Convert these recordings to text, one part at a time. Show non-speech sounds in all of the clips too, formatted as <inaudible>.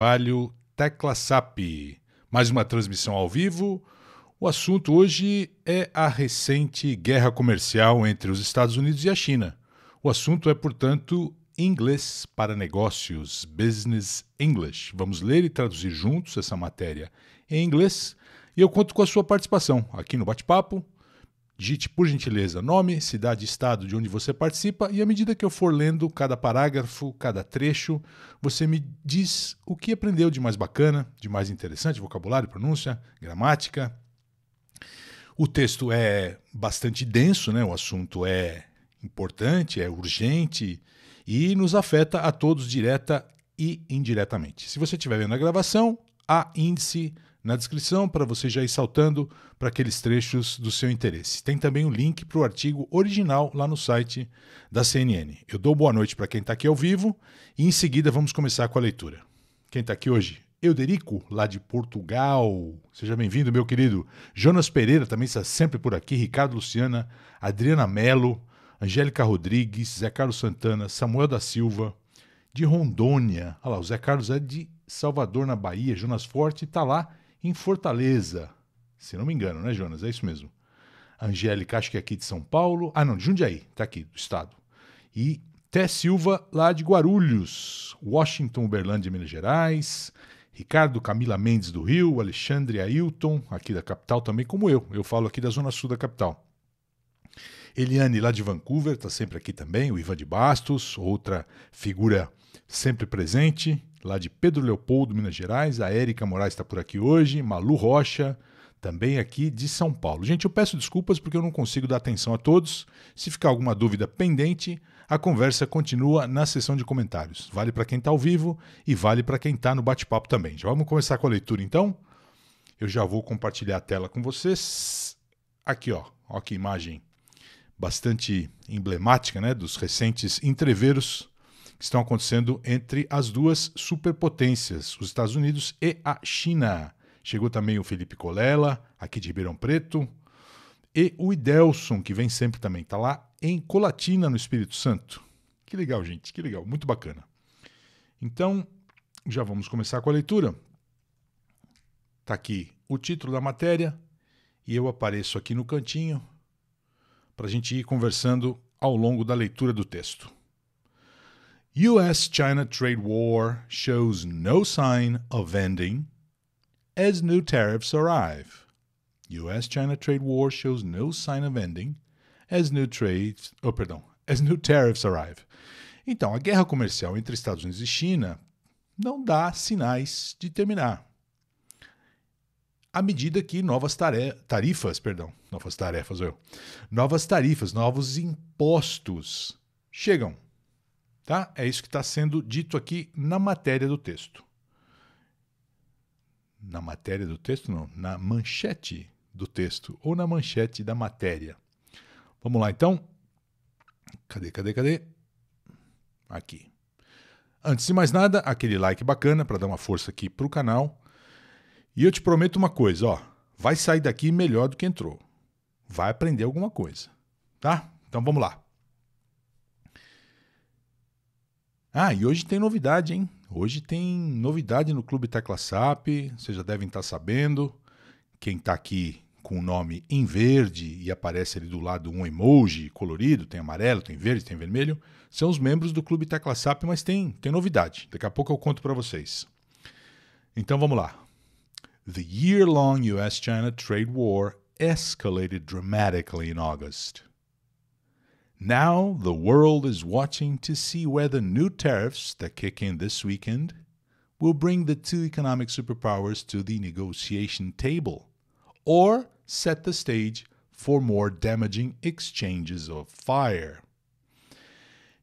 Trabalho Tecla SAP. Mais uma transmissão ao vivo. O assunto hoje é a recente guerra comercial entre os Estados Unidos e a China. O assunto é, portanto, inglês para negócios, Business English. Vamos ler e traduzir juntos essa matéria em inglês e eu conto com a sua participação aqui no bate-papo Dite, por gentileza, nome, cidade estado de onde você participa e à medida que eu for lendo cada parágrafo, cada trecho, você me diz o que aprendeu de mais bacana, de mais interessante, vocabulário, pronúncia, gramática. O texto é bastante denso, né? o assunto é importante, é urgente e nos afeta a todos direta e indiretamente. Se você estiver vendo a gravação, há índice na descrição para você já ir saltando para aqueles trechos do seu interesse. Tem também o um link para o artigo original lá no site da CNN. Eu dou boa noite para quem está aqui ao vivo e em seguida vamos começar com a leitura. Quem está aqui hoje? Euderico, lá de Portugal. Seja bem-vindo, meu querido. Jonas Pereira também está sempre por aqui. Ricardo Luciana, Adriana Melo, Angélica Rodrigues, Zé Carlos Santana, Samuel da Silva, de Rondônia. Olha lá, o Zé Carlos é de Salvador, na Bahia. Jonas Forte está lá em Fortaleza. Se não me engano, né, Jonas? É isso mesmo. Angélica, acho que é aqui de São Paulo. Ah, não, de Jundiaí, tá aqui, do estado. E Té Silva, lá de Guarulhos. Washington Uberlândia, Minas Gerais. Ricardo Camila Mendes do Rio, Alexandre Ailton, aqui da capital também, como eu. Eu falo aqui da zona sul da capital. Eliane, lá de Vancouver, está sempre aqui também. O Ivan de Bastos, outra figura sempre presente lá de Pedro Leopoldo, Minas Gerais. A Érica Moraes está por aqui hoje. Malu Rocha, também aqui de São Paulo. Gente, eu peço desculpas porque eu não consigo dar atenção a todos. Se ficar alguma dúvida pendente, a conversa continua na seção de comentários. Vale para quem está ao vivo e vale para quem está no bate-papo também. Já vamos começar com a leitura então. Eu já vou compartilhar a tela com vocês. Aqui, ó. Olha que imagem bastante emblemática, né? Dos recentes entreveros que estão acontecendo entre as duas superpotências, os Estados Unidos e a China. Chegou também o Felipe Colela, aqui de Ribeirão Preto, e o Idelson, que vem sempre também, está lá em Colatina, no Espírito Santo. Que legal, gente, que legal, muito bacana. Então, já vamos começar com a leitura. Está aqui o título da matéria e eu apareço aqui no cantinho para a gente ir conversando ao longo da leitura do texto. US China trade war shows no sign of ending as new tariffs arrive. US China trade war shows no sign of ending as new trades, oh, perdão, as new tariffs arrive. Então, a guerra comercial entre Estados Unidos e China não dá sinais de terminar. À medida que novas tarifas, perdão, novas tarefas eu, novas tarifas, novos impostos chegam. Tá? É isso que está sendo dito aqui na matéria do texto. Na matéria do texto, não, na manchete do texto ou na manchete da matéria. Vamos lá então. Cadê, cadê, cadê? Aqui. Antes de mais nada, aquele like bacana para dar uma força aqui para o canal. E eu te prometo uma coisa, ó, vai sair daqui melhor do que entrou. Vai aprender alguma coisa, tá? Então vamos lá. Ah, e hoje tem novidade, hein? Hoje tem novidade no Clube Tecla SAP, vocês já devem estar tá sabendo. Quem está aqui com o nome em verde e aparece ali do lado um emoji colorido, tem amarelo, tem verde, tem vermelho, são os membros do Clube Tecla SAP, mas tem, tem novidade. Daqui a pouco eu conto para vocês. Então vamos lá. The year-long US-China trade war escalated dramatically in August. Now the world is watching to see whether new tariffs that kick in this weekend will bring the two economic superpowers to the negotiation table or set the stage for more damaging exchanges of fire.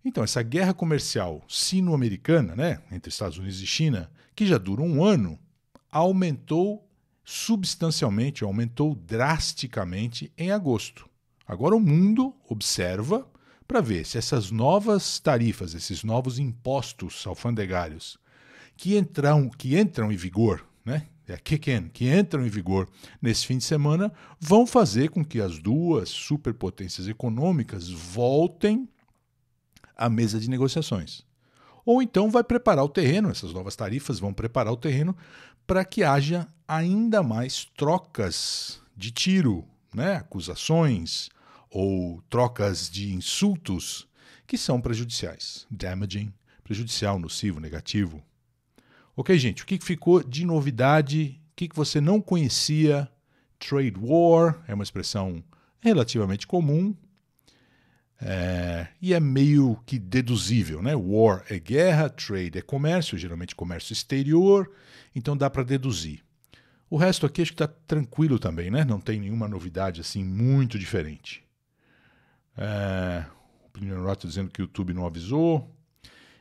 Então, essa guerra comercial sino-americana, né, entre Estados Unidos e China, que já dura um ano, aumentou substancialmente, aumentou drasticamente em agosto. Agora o mundo observa para ver se essas novas tarifas, esses novos impostos alfandegários que entram, que entram em vigor, né? É kick in, que entram em vigor nesse fim de semana, vão fazer com que as duas superpotências econômicas voltem à mesa de negociações. Ou então vai preparar o terreno, essas novas tarifas vão preparar o terreno para que haja ainda mais trocas de tiro né, acusações ou trocas de insultos que são prejudiciais. Damaging, prejudicial, nocivo, negativo. Ok, gente, o que ficou de novidade? O que você não conhecia? Trade war é uma expressão relativamente comum é, e é meio que deduzível, né? War é guerra, trade é comércio, geralmente comércio exterior, então dá para deduzir. O resto aqui acho que está tranquilo também, né? Não tem nenhuma novidade assim muito diferente. É, o Plínio Norato tá dizendo que o YouTube não avisou.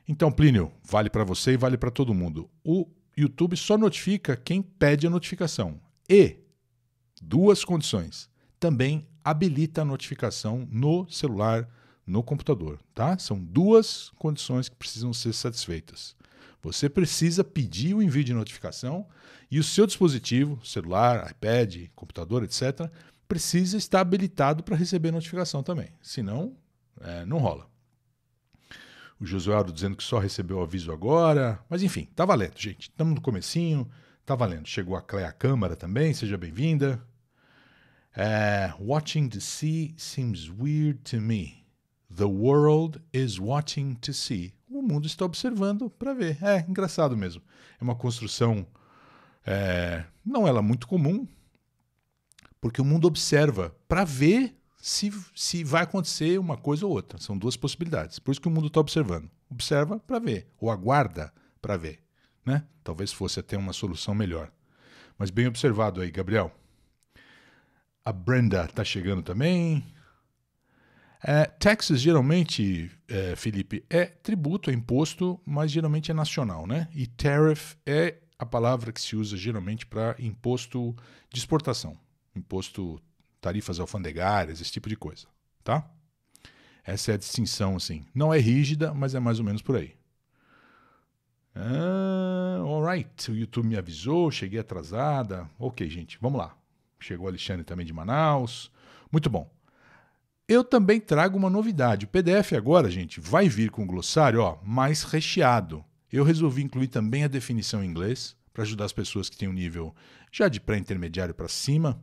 Então, Plínio, vale para você e vale para todo mundo. O YouTube só notifica quem pede a notificação. E, duas condições, também habilita a notificação no celular, no computador, tá? São duas condições que precisam ser satisfeitas. Você precisa pedir o envio de notificação e o seu dispositivo, celular, iPad, computador, etc., precisa estar habilitado para receber notificação também. Senão, é, não rola. O Josualdo dizendo que só recebeu o aviso agora. Mas enfim, tá valendo, gente. Estamos no comecinho, tá valendo. Chegou a Cléa Câmara também, seja bem-vinda. É, watching to see seems weird to me. The world is watching to see o mundo está observando para ver. É engraçado mesmo. É uma construção, é, não ela muito comum, porque o mundo observa para ver se, se vai acontecer uma coisa ou outra. São duas possibilidades. Por isso que o mundo está observando. Observa para ver, ou aguarda para ver. Né? Talvez fosse até uma solução melhor. Mas bem observado aí, Gabriel. A Brenda está chegando também. É, geralmente, é, Felipe, é tributo, é imposto, mas geralmente é nacional, né? E tariff é a palavra que se usa geralmente para imposto de exportação, imposto tarifas alfandegárias, esse tipo de coisa, tá? Essa é a distinção, assim. Não é rígida, mas é mais ou menos por aí. Ah, alright, o YouTube me avisou, cheguei atrasada. Ok, gente, vamos lá. Chegou o Alexandre também de Manaus. Muito bom. Eu também trago uma novidade. O PDF agora, gente, vai vir com um glossário ó, mais recheado. Eu resolvi incluir também a definição em inglês para ajudar as pessoas que têm um nível já de pré-intermediário para cima,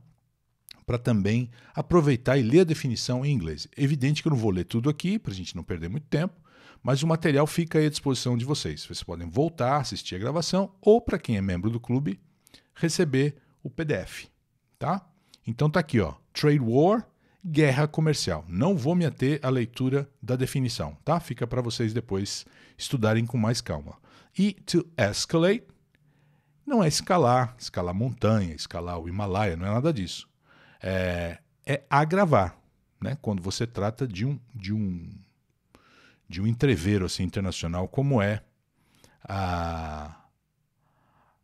para também aproveitar e ler a definição em inglês. Evidente que eu não vou ler tudo aqui, para a gente não perder muito tempo, mas o material fica à disposição de vocês. Vocês podem voltar, assistir a gravação ou, para quem é membro do clube, receber o PDF. Tá? Então tá aqui, ó. Trade War guerra comercial. Não vou me ater à leitura da definição, tá? Fica para vocês depois estudarem com mais calma. E to escalate não é escalar, escalar montanha, escalar o Himalaia, não é nada disso. É, é agravar, né? Quando você trata de um de um de um entreveiro assim internacional como é a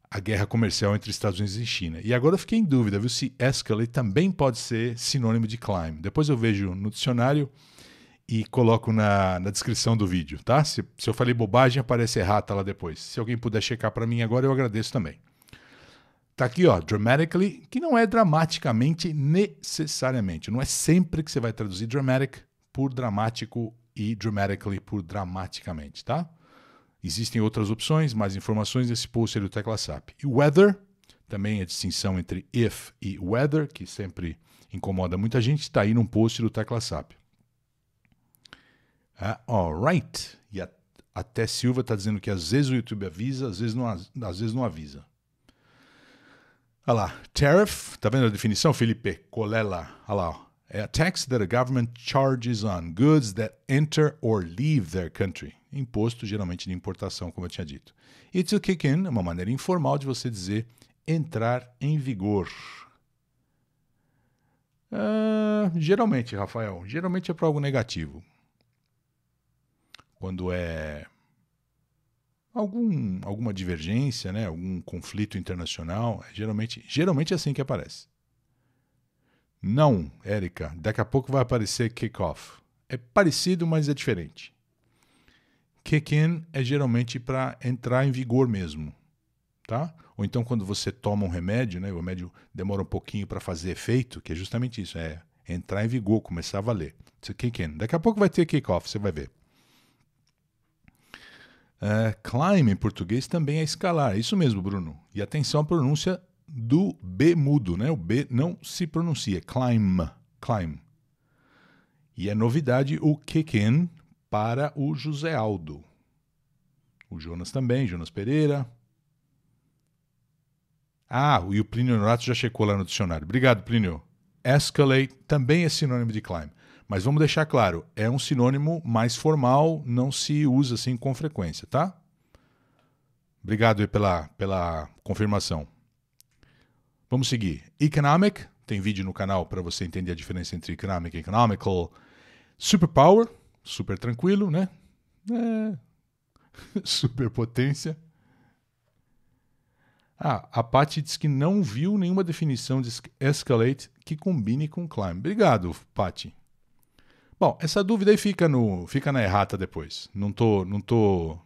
a guerra comercial entre Estados Unidos e China. E agora eu fiquei em dúvida, viu, se escalate também pode ser sinônimo de climb. Depois eu vejo no dicionário e coloco na, na descrição do vídeo, tá? Se, se eu falei bobagem, aparece errata lá depois. Se alguém puder checar para mim agora, eu agradeço também. Tá aqui, ó, dramatically, que não é dramaticamente necessariamente. Não é sempre que você vai traduzir dramatic por dramático e dramatically por dramaticamente, tá? Existem outras opções, mais informações nesse post do Tecla SAP. E weather, também a é distinção entre if e weather, que sempre incomoda muita gente, está aí num post do Tecla SAP. Uh, ah, alright. E a, até Silva está dizendo que às vezes o YouTube avisa, às vezes não, às vezes não avisa. Olha lá, tariff, tá vendo a definição, Felipe? Colela, olha lá. É a tax that a government charges on goods that enter or leave their country imposto geralmente de importação, como eu tinha dito. E to kick in é uma maneira informal de você dizer entrar em vigor. Uh, geralmente, Rafael, geralmente é para algo negativo. Quando é algum, alguma divergência, né, algum conflito internacional, é geralmente, geralmente é assim que aparece. Não, Érica, daqui a pouco vai aparecer kickoff. É parecido, mas é diferente. Kick-in é geralmente para entrar em vigor mesmo, tá? Ou então quando você toma um remédio, né? O remédio demora um pouquinho para fazer efeito, que é justamente isso, é entrar em vigor, começar a valer. Isso é kick-in. Daqui a pouco vai ter kick-off, você vai ver. Uh, climb em português também é escalar, isso mesmo, Bruno. E atenção à pronúncia do B mudo, né? O B não se pronuncia, climb, climb. E é novidade, o kick-in, para o José Aldo. O Jonas também, Jonas Pereira. Ah, e o Plínio Honorato já checou lá no dicionário. Obrigado, Plínio. Escalate também é sinônimo de climb. Mas vamos deixar claro, é um sinônimo mais formal, não se usa assim com frequência, tá? Obrigado aí pela, pela confirmação. Vamos seguir. Economic, tem vídeo no canal para você entender a diferença entre economic e economical. Superpower, super tranquilo, né? É. <laughs> super potência. Ah, a Paty diz que não viu nenhuma definição de escalate que combine com climb. Obrigado, Paty. Bom, essa dúvida aí fica, no, fica na errata depois. Não tô, não tô.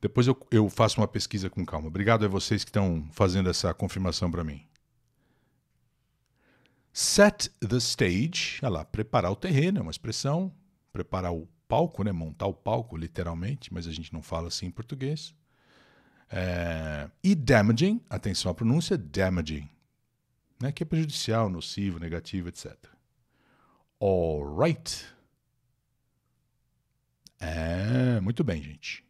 Depois eu, eu faço uma pesquisa com calma. Obrigado a vocês que estão fazendo essa confirmação para mim. Set the stage, olha lá, preparar o terreno, é uma expressão, preparar o palco, né? montar o palco, literalmente, mas a gente não fala assim em português. É, e damaging, atenção à pronúncia, damaging, né? que é prejudicial, nocivo, negativo, etc. Alright. É, muito bem, gente.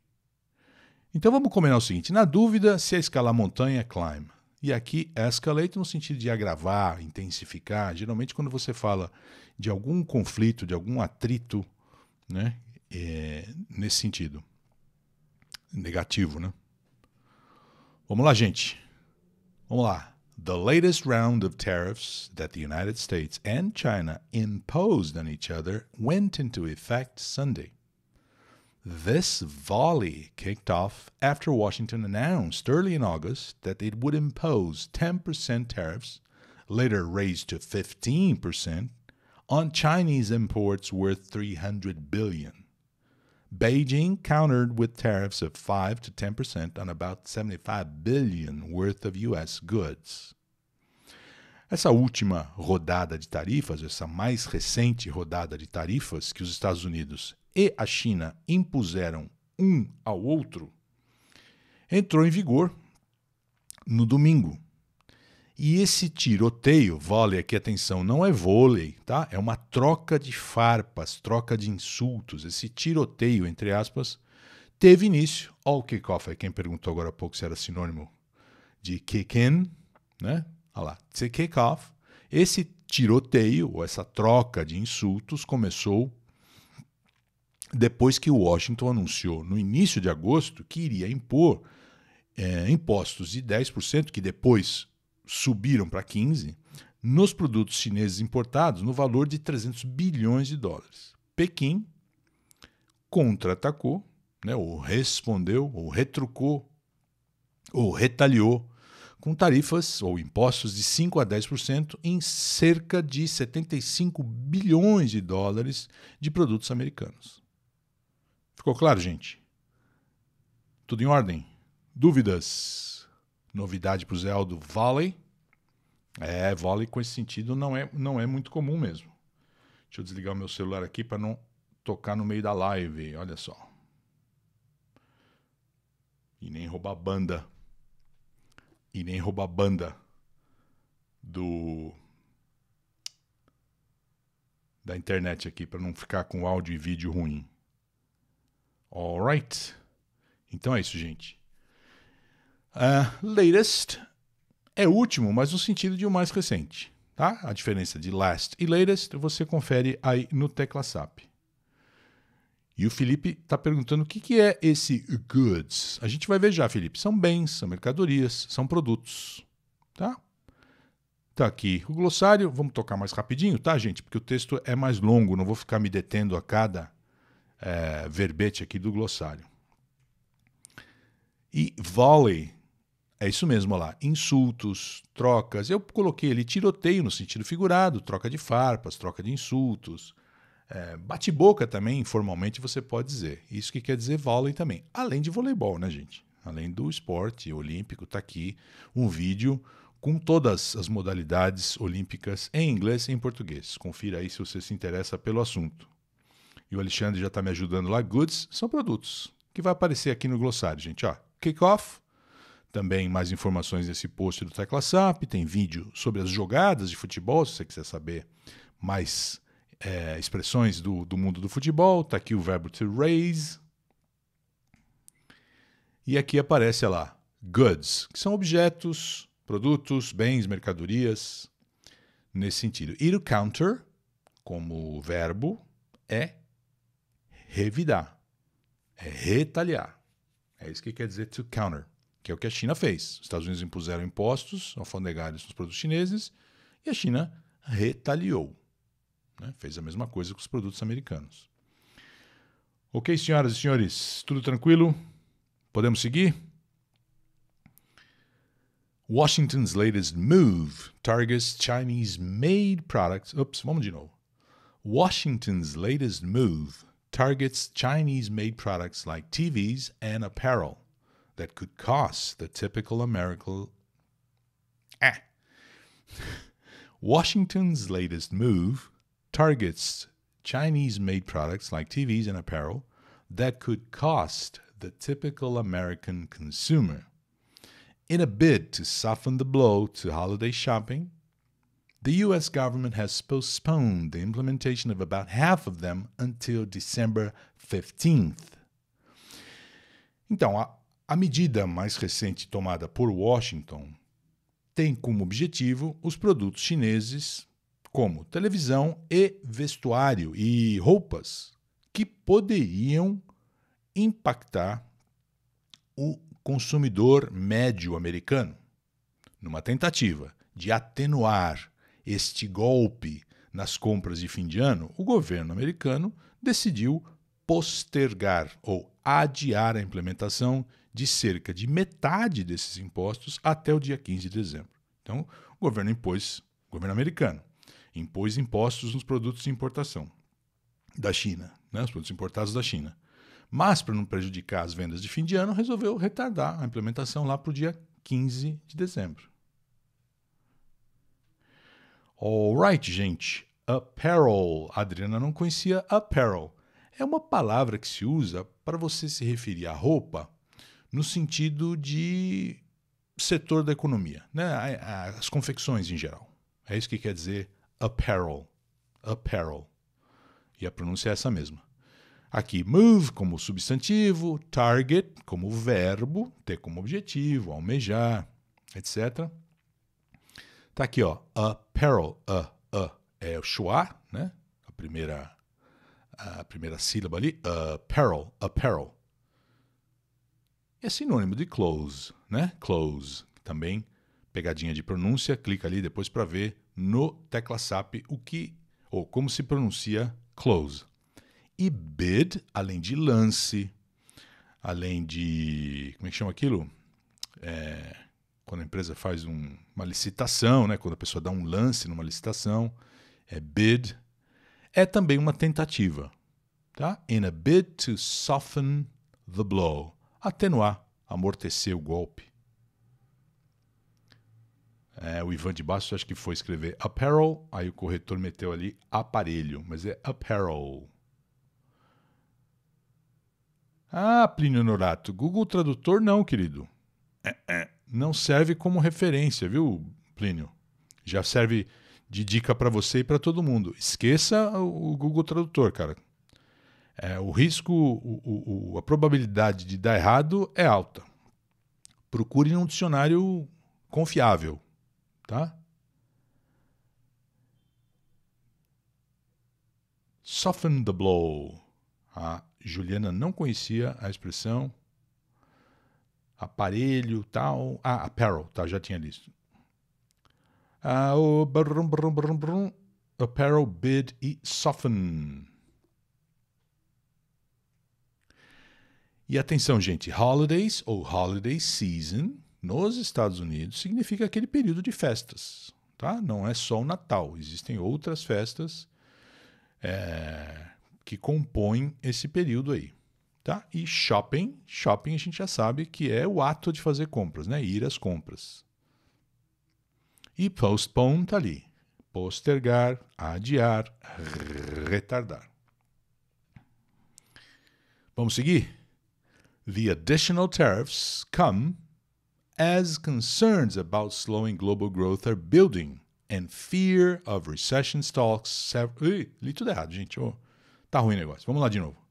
Então vamos combinar o seguinte: na dúvida, se é escalar montanha, climb. E aqui escalate no sentido de agravar, intensificar. Geralmente, quando você fala de algum conflito, de algum atrito, né? É, nesse sentido. Negativo, né? Vamos lá, gente. Vamos lá. The latest round of tariffs that the United States and China imposed on each other went into effect Sunday. This volley kicked off after Washington announced early in August that it would impose 10% tariffs, later raised to 15%, on Chinese imports worth 300 billion. Beijing countered with tariffs of 5 to 10% on about 75 billion worth of US goods. Essa última rodada de tarifas, essa mais recente rodada de tarifas que os Estados Unidos e a China impuseram um ao outro, entrou em vigor no domingo. E esse tiroteio, vôlei aqui atenção, não é vôlei, tá? É uma troca de farpas, troca de insultos. Esse tiroteio, entre aspas, teve início ao kickoff. É quem perguntou agora há pouco se era sinônimo de kick-in, né? Olha lá, off. Esse tiroteio, ou essa troca de insultos, começou depois que Washington anunciou no início de agosto que iria impor é, impostos de 10%, que depois subiram para 15%, nos produtos chineses importados no valor de 300 bilhões de dólares. Pequim contra-atacou, né, ou respondeu, ou retrucou, ou retaliou com tarifas ou impostos de 5 a 10% em cerca de 75 bilhões de dólares de produtos americanos. Ficou claro, gente? Tudo em ordem? Dúvidas? Novidade para o Zé Aldo Valley. É, vôlei com esse sentido não é, não é muito comum mesmo. Deixa eu desligar o meu celular aqui para não tocar no meio da live. Olha só. E nem roubar banda. E nem roubar banda do da internet aqui para não ficar com áudio e vídeo ruim. Alright. Então é isso, gente. Uh, latest é último, mas no sentido de o mais recente. Tá? A diferença de last e latest você confere aí no tecla SAP. E o Felipe está perguntando o que, que é esse goods. A gente vai ver já, Felipe. São bens, são mercadorias, são produtos. Tá? Tá aqui o glossário. Vamos tocar mais rapidinho, tá, gente? Porque o texto é mais longo, não vou ficar me detendo a cada é, verbete aqui do glossário. E volley, é isso mesmo olha lá, insultos, trocas. Eu coloquei ali tiroteio no sentido figurado, troca de farpas, troca de insultos. É, bate-boca também, informalmente, você pode dizer. Isso que quer dizer volley também. Além de voleibol, né, gente? Além do esporte olímpico, está aqui um vídeo com todas as modalidades olímpicas em inglês e em português. Confira aí se você se interessa pelo assunto e o Alexandre já está me ajudando lá, goods são produtos, que vai aparecer aqui no glossário, gente. Ó, kickoff, também mais informações nesse post do Tecla SAP, tem vídeo sobre as jogadas de futebol, se você quiser saber mais é, expressões do, do mundo do futebol, está aqui o verbo to raise. E aqui aparece olha lá, goods, que são objetos, produtos, bens, mercadorias, nesse sentido. Ir o counter, como verbo, é revidar, é retaliar. É isso que quer dizer to counter, que é o que a China fez. Os Estados Unidos impuseram impostos alfandegários nos produtos chineses e a China retaliou. Né? Fez a mesma coisa com os produtos americanos. Ok, senhoras e senhores, tudo tranquilo? Podemos seguir? Washington's latest move targets Chinese made products. Ups, vamos de novo. Washington's latest move targets Chinese made products like TVs and apparel that could cost the typical American. Eh. <laughs> Washington's latest move targets Chinese made products like TVs and apparel that could cost the typical American consumer. In a bid to soften the blow to holiday shopping, the U.S. government has postponed the implementation of about half of them until December 15th. Então, a, a medida mais recente tomada por Washington tem como objetivo os produtos chineses, como televisão e vestuário e roupas, que poderiam impactar o consumidor médio americano, numa tentativa de atenuar este golpe nas compras de fim de ano, o governo americano decidiu postergar ou adiar a implementação de cerca de metade desses impostos até o dia 15 de dezembro. Então, o governo impôs, o governo americano, impôs impostos nos produtos de importação da China, né, os produtos importados da China. Mas, para não prejudicar as vendas de fim de ano, resolveu retardar a implementação lá para o dia 15 de dezembro. Alright, gente. Apparel. A Adriana não conhecia apparel. É uma palavra que se usa para você se referir à roupa no sentido de setor da economia, né? as confecções em geral. É isso que quer dizer apparel. Apparel. E a pronúncia é essa mesma. Aqui, move como substantivo, target como verbo, ter como objetivo, almejar, etc. Tá aqui, ó. Apparel. A, uh, a. Uh, é o schwa, né? A primeira, a primeira sílaba ali. Apparel. Apparel. É sinônimo de close, né? Close. Também pegadinha de pronúncia. Clica ali depois para ver no tecla SAP o que ou como se pronuncia close. E bid, além de lance, além de. Como é que chama aquilo? É, quando a empresa faz um, uma licitação, né? quando a pessoa dá um lance numa licitação, é bid, é também uma tentativa. Tá? In a bid to soften the blow. Atenuar, amortecer o golpe. É, o Ivan de Bastos acho que foi escrever apparel, aí o corretor meteu ali aparelho, mas é apparel. Ah, Plínio Norato, Google Tradutor não, querido. É, é não serve como referência, viu, Plínio? Já serve de dica para você e para todo mundo. Esqueça o Google Tradutor, cara. É, o risco, o, o, a probabilidade de dar errado é alta. Procure um dicionário confiável, tá? Soften the blow. A Juliana não conhecia a expressão aparelho, tal. Ah, apparel, tá, já tinha listo. Ah, o brum, brum, brum, brum, apparel, bid e soften. E atenção, gente, holidays ou holiday season nos Estados Unidos significa aquele período de festas, tá? Não é só o Natal, existem outras festas é, que compõem esse período aí. Tá? E shopping, shopping a gente já sabe que é o ato de fazer compras, né? Ir às compras. E postpone está ali. Postergar, adiar, retardar. Vamos seguir? The additional tariffs come as concerns about slowing global growth are building and fear of recession stalks li tudo errado, gente. Oh, tá ruim o negócio. Vamos lá de novo.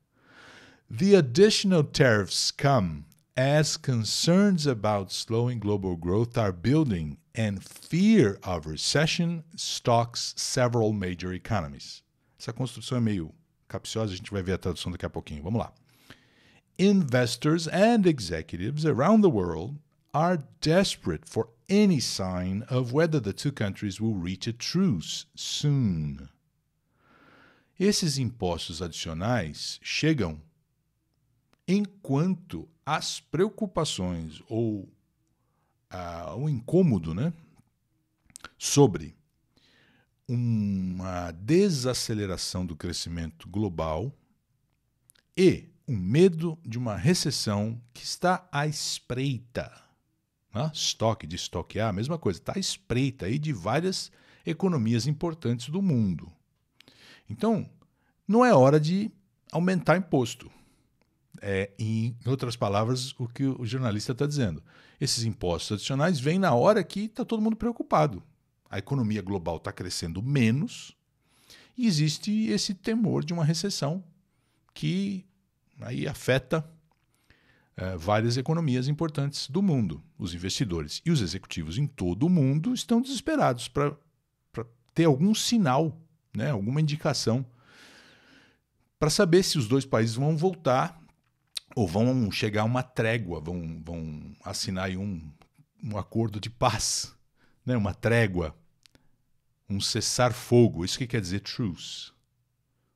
The additional tariffs come as concerns about slowing global growth are building and fear of recession stalks several major economies. Essa construção é meio capciosa, a gente vai ver a tradução daqui a pouquinho. Vamos lá. Investors and executives around the world are desperate for any sign of whether the two countries will reach a truce soon. Esses impostos adicionais chegam enquanto as preocupações ou ah, o incômodo né, sobre uma desaceleração do crescimento global e o medo de uma recessão que está à espreita. Né? Estoque de estoquear, a mesma coisa, está à espreita aí de várias economias importantes do mundo. Então, não é hora de aumentar imposto. É, em outras palavras, o que o jornalista está dizendo. Esses impostos adicionais vêm na hora que está todo mundo preocupado. A economia global está crescendo menos e existe esse temor de uma recessão que aí afeta é, várias economias importantes do mundo. Os investidores e os executivos em todo o mundo estão desesperados para ter algum sinal, né, alguma indicação para saber se os dois países vão voltar ou vão chegar a uma trégua, vão, vão assinar um, um acordo de paz, né? uma trégua, um cessar-fogo. Isso que quer dizer truce.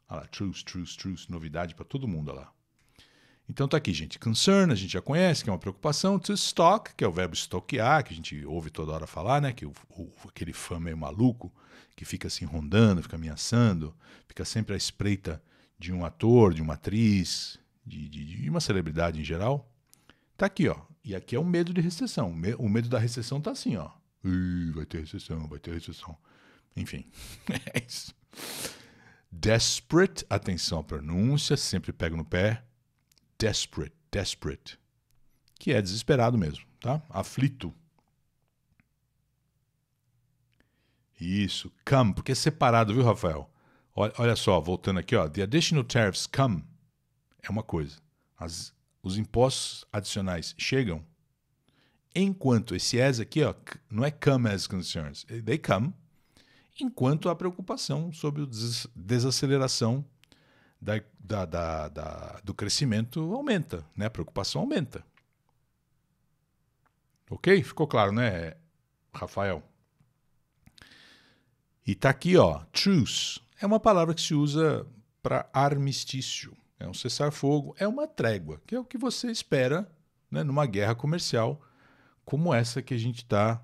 Olha lá, truce, truce, truce, novidade para todo mundo. Olha lá. Então tá aqui, gente. Concern, a gente já conhece, que é uma preocupação. To stock, que é o verbo estoquear, que a gente ouve toda hora falar, né? Que o, o, aquele fã meio maluco que fica assim rondando, fica ameaçando, fica sempre à espreita de um ator, de uma atriz, de, de, de uma celebridade em geral, tá aqui, ó. E aqui é o medo de recessão. O medo da recessão tá assim, ó. vai ter recessão, vai ter recessão. Enfim, <laughs> é isso. Desperate, atenção à pronúncia, sempre pego no pé. Desperate, desperate. Que é desesperado mesmo, tá? Aflito. Isso, come, porque é separado, viu, Rafael? Olha, olha só, voltando aqui, ó. The additional tariffs come é uma coisa. As, os impostos adicionais chegam enquanto esse as aqui, ó, não é come as concerns, eh, they come, enquanto a preocupação sobre a desaceleração da, da, da, da, do crescimento aumenta, né? A preocupação aumenta. Ok? Ficou claro, né, Rafael? E tá aqui, ó, truce. É uma palavra que se usa para armistício é um cessar-fogo, é uma trégua, que é o que você espera né, numa guerra comercial como essa que a gente está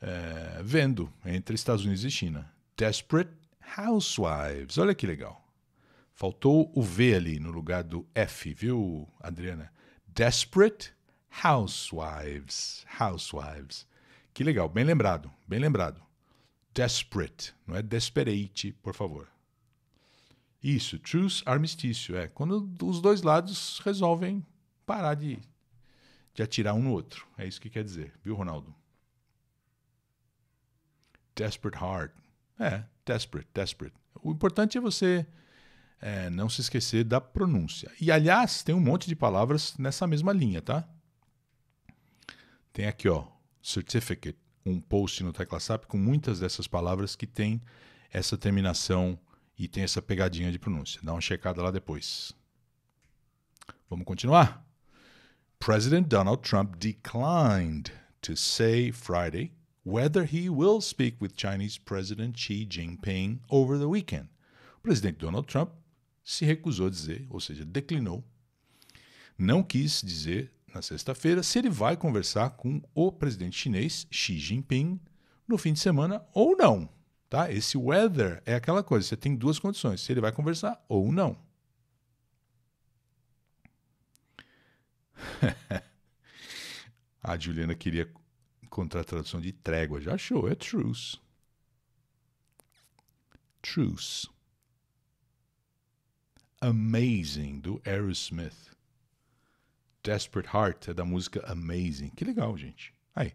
é, vendo entre Estados Unidos e China. Desperate Housewives, olha que legal. Faltou o V ali no lugar do F, viu, Adriana? Desperate Housewives. Housewives. Que legal, bem lembrado, bem lembrado. Desperate, não é desperate, por favor. Isso, truce, armistício. É quando os dois lados resolvem parar de, de atirar um no outro. É isso que quer dizer, viu, Ronaldo? Desperate hard. É, desperate, desperate. O importante é você é, não se esquecer da pronúncia. E, aliás, tem um monte de palavras nessa mesma linha, tá? Tem aqui, ó, certificate, um post no TeclaSap com muitas dessas palavras que tem essa terminação e tem essa pegadinha de pronúncia. Dá uma checada lá depois. Vamos continuar? President Donald Trump declined to say Friday whether he will speak with Chinese President Xi Jinping over the weekend. O presidente Donald Trump se recusou a dizer, ou seja, declinou. Não quis dizer na sexta-feira se ele vai conversar com o presidente chinês Xi Jinping no fim de semana ou não. Tá? Esse weather é aquela coisa, você tem duas condições, se ele vai conversar ou não. <laughs> a Juliana queria encontrar a tradução de trégua, já achou, é truce. Truce. Amazing, do Aerosmith. Desperate Heart é da música Amazing. Que legal, gente. Aí,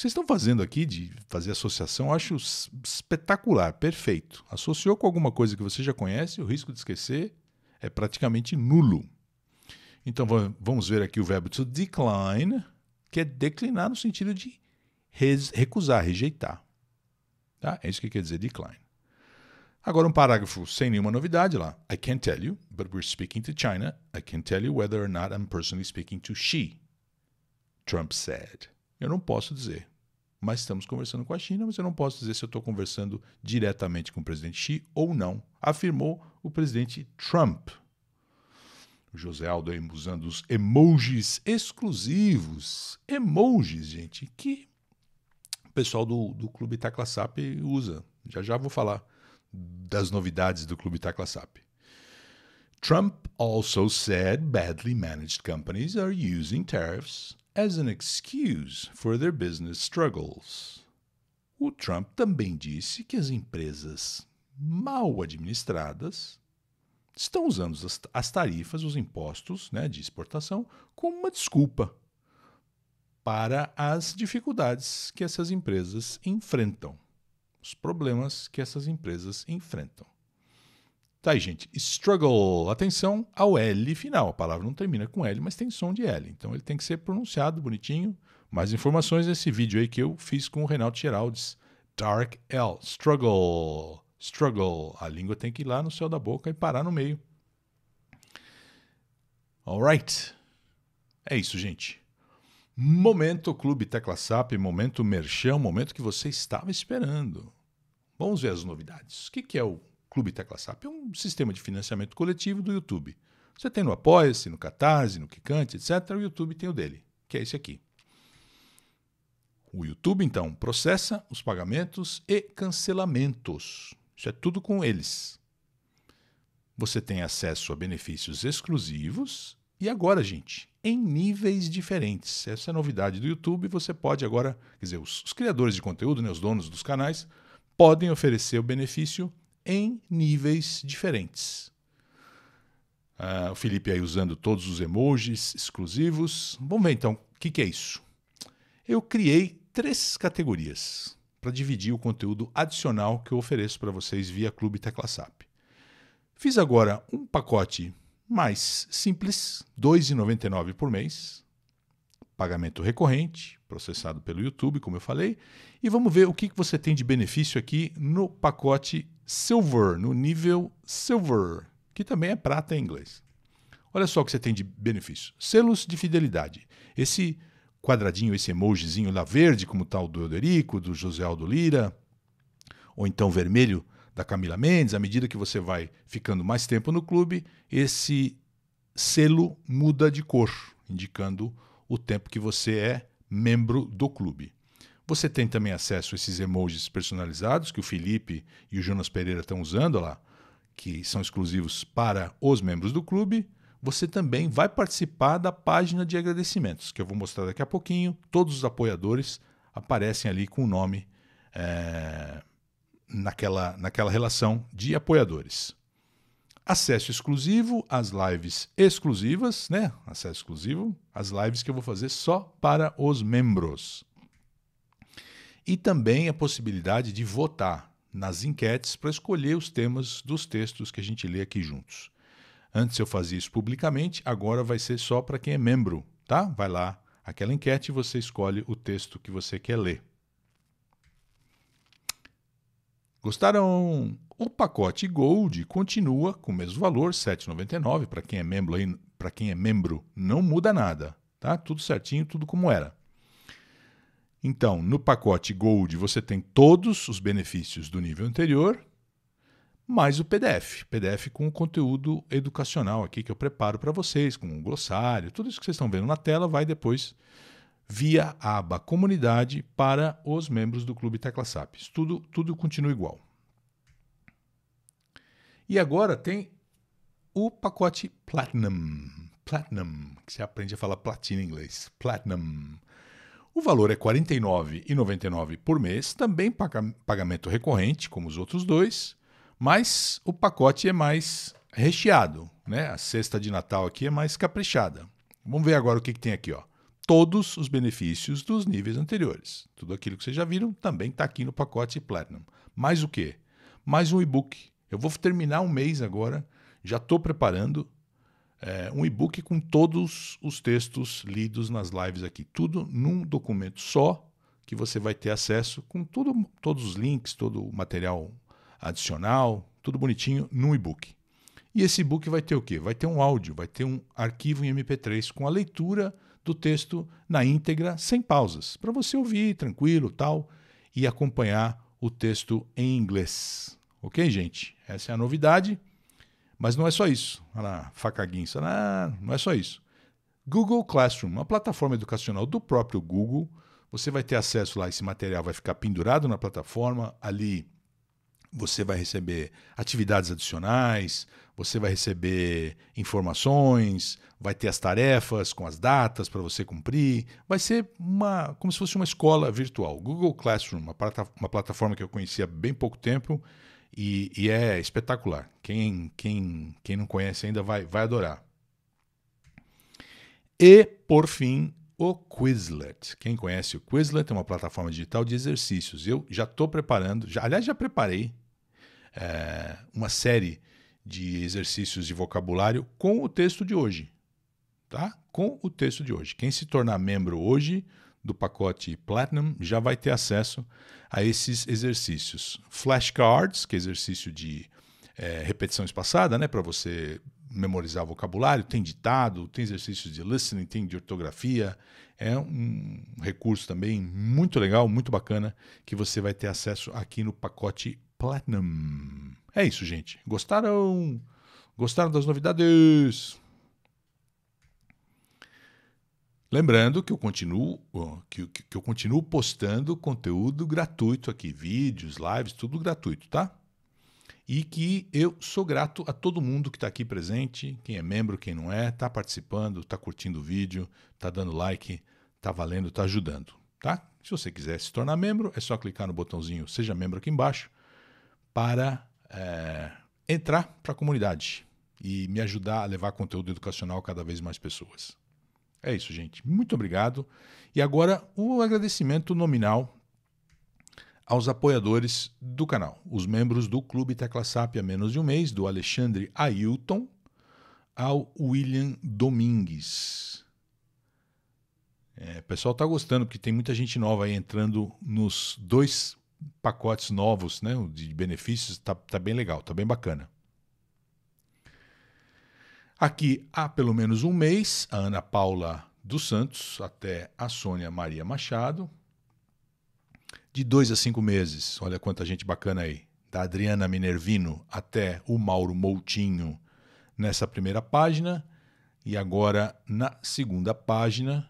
que vocês estão fazendo aqui de fazer associação, eu acho espetacular, perfeito. Associou com alguma coisa que você já conhece, o risco de esquecer é praticamente nulo. Então vamos ver aqui o verbo to decline, que é declinar no sentido de recusar, rejeitar. Tá? É isso que quer dizer decline. Agora um parágrafo sem nenhuma novidade lá. I can't tell you, but we're speaking to China. I can't tell you whether or not I'm personally speaking to she. Trump said. Eu não posso dizer mas estamos conversando com a China, mas eu não posso dizer se eu estou conversando diretamente com o presidente Xi ou não, afirmou o presidente Trump. O José Aldo usando os emojis exclusivos. Emojis, gente, que o pessoal do, do Clube Tecla SAP usa. Já já vou falar das novidades do Clube Tecla SAP. Trump also said badly managed companies are using tariffs as an excuse for their business struggles. O Trump também disse que as empresas mal administradas estão usando as tarifas, os impostos né, de exportação, como uma desculpa para as dificuldades que essas empresas enfrentam, os problemas que essas empresas enfrentam. Tá aí, gente. Struggle. Atenção ao L final. A palavra não termina com L, mas tem som de L. Então ele tem que ser pronunciado bonitinho. Mais informações nesse vídeo aí que eu fiz com o Renato Geraldes. Dark L. Struggle. Struggle. A língua tem que ir lá no céu da boca e parar no meio. Alright. É isso, gente. Momento Clube Tecla SAP, momento Merchão, momento que você estava esperando. Vamos ver as novidades. O que, que é o Clube Tecla SAP é um sistema de financiamento coletivo do YouTube. Você tem no Apoia-se, no Catarse, no Kikante, etc. O YouTube tem o dele, que é esse aqui. O YouTube, então, processa os pagamentos e cancelamentos. Isso é tudo com eles. Você tem acesso a benefícios exclusivos. E agora, gente, em níveis diferentes. Essa é a novidade do YouTube. Você pode agora, quer dizer, os, os criadores de conteúdo, né, os donos dos canais, podem oferecer o benefício em níveis diferentes. Uh, o Felipe aí usando todos os emojis exclusivos. Vamos ver então o que, que é isso. Eu criei três categorias para dividir o conteúdo adicional que eu ofereço para vocês via Clube Tecla SAP. Fiz agora um pacote mais simples, R$ 2,99 por mês, pagamento recorrente, processado pelo YouTube, como eu falei, e vamos ver o que, que você tem de benefício aqui no pacote silver, no nível silver, que também é prata em inglês. Olha só o que você tem de benefício. Selos de fidelidade. Esse quadradinho, esse emojizinho lá verde, como tal tá do Euderico, do José Aldo Lira, ou então vermelho da Camila Mendes, à medida que você vai ficando mais tempo no clube, esse selo muda de cor, indicando o tempo que você é membro do clube. Você tem também acesso a esses emojis personalizados que o Felipe e o Jonas Pereira estão usando lá, que são exclusivos para os membros do clube. Você também vai participar da página de agradecimentos, que eu vou mostrar daqui a pouquinho. Todos os apoiadores aparecem ali com o nome é, naquela, naquela relação de apoiadores acesso exclusivo às lives exclusivas, né? Acesso exclusivo às lives que eu vou fazer só para os membros e também a possibilidade de votar nas enquetes para escolher os temas dos textos que a gente lê aqui juntos. Antes eu fazia isso publicamente, agora vai ser só para quem é membro, tá? Vai lá, aquela enquete e você escolhe o texto que você quer ler. Gostaram? O pacote Gold continua com o mesmo valor, 7,99 para quem é membro aí, para quem é membro, não muda nada, tá? Tudo certinho, tudo como era. Então, no pacote Gold, você tem todos os benefícios do nível anterior, mais o PDF. PDF com o conteúdo educacional aqui que eu preparo para vocês, com um glossário, tudo isso que vocês estão vendo na tela vai depois via aba comunidade para os membros do Clube Tecla SAP. Tudo, tudo continua igual. E agora tem o pacote Platinum. Platinum, que você aprende a falar platina em inglês. Platinum. O valor é R$ 49,99 por mês, também pagamento recorrente, como os outros dois, mas o pacote é mais recheado. Né? A cesta de Natal aqui é mais caprichada. Vamos ver agora o que, que tem aqui. Ó. Todos os benefícios dos níveis anteriores. Tudo aquilo que vocês já viram também está aqui no pacote Platinum. Mais o quê? Mais um e-book. Eu vou terminar um mês agora, já estou preparando é, um e-book com todos os textos lidos nas lives aqui, tudo num documento só que você vai ter acesso com tudo todos os links, todo o material adicional, tudo bonitinho num e-book. E esse e-book vai ter o quê? Vai ter um áudio, vai ter um arquivo em MP3 com a leitura do texto na íntegra, sem pausas, para você ouvir tranquilo tal e acompanhar o texto em inglês. Ok, gente? Essa é a novidade. Mas não é só isso. lá faca guinça, não é só isso. Google Classroom, uma plataforma educacional do próprio Google. Você vai ter acesso lá, esse material vai ficar pendurado na plataforma. Ali você vai receber atividades adicionais, você vai receber informações, vai ter as tarefas com as datas para você cumprir. Vai ser uma, como se fosse uma escola virtual. Google Classroom, uma, plataforma que eu conhecia há bem pouco tempo e, e, é espetacular. Quem, quem, quem não conhece ainda vai, vai adorar. E, por fim, o Quizlet. Quem conhece o Quizlet é uma plataforma digital de exercícios. Eu já estou preparando, já, aliás, já preparei é, uma série de exercícios de vocabulário com o texto de hoje. Tá? Com o texto de hoje. Quem se tornar membro hoje do pacote Platinum já vai ter acesso a esses exercícios. Flashcards, que é exercício de é, repetição espaçada, né, para você memorizar vocabulário, tem ditado, tem exercícios de listening, tem de ortografia. É um recurso também muito legal, muito bacana, que você vai ter acesso aqui no pacote Platinum. É isso, gente. Gostaram? Gostaram das novidades? Lembrando que eu continuo que, que eu continuo postando conteúdo gratuito aqui, vídeos, lives, tudo gratuito, tá? E que eu sou grato a todo mundo que está aqui presente, quem é membro, quem não é, está participando, está curtindo o vídeo, está dando like, está valendo, está ajudando, tá? Se você quiser se tornar membro, é só clicar no botãozinho Seja Membro aqui embaixo para é, entrar para a comunidade e me ajudar a levar conteúdo educacional a cada vez mais pessoas. É isso, gente. Muito obrigado. E agora o agradecimento nominal aos apoiadores do canal, os membros do Clube Tecla SAP há menos de um mês, do Alexandre Ailton ao William Domingues. É, o pessoal está gostando, porque tem muita gente nova aí entrando nos dois pacotes novos né, de benefícios. Está tá bem legal, tá bem bacana. Aqui há pelo menos um mês, a Ana Paula dos Santos até a Sônia Maria Machado. De dois a cinco meses, olha quanta gente bacana aí. Da Adriana Minervino até o Mauro Moutinho nessa primeira página. E agora na segunda página,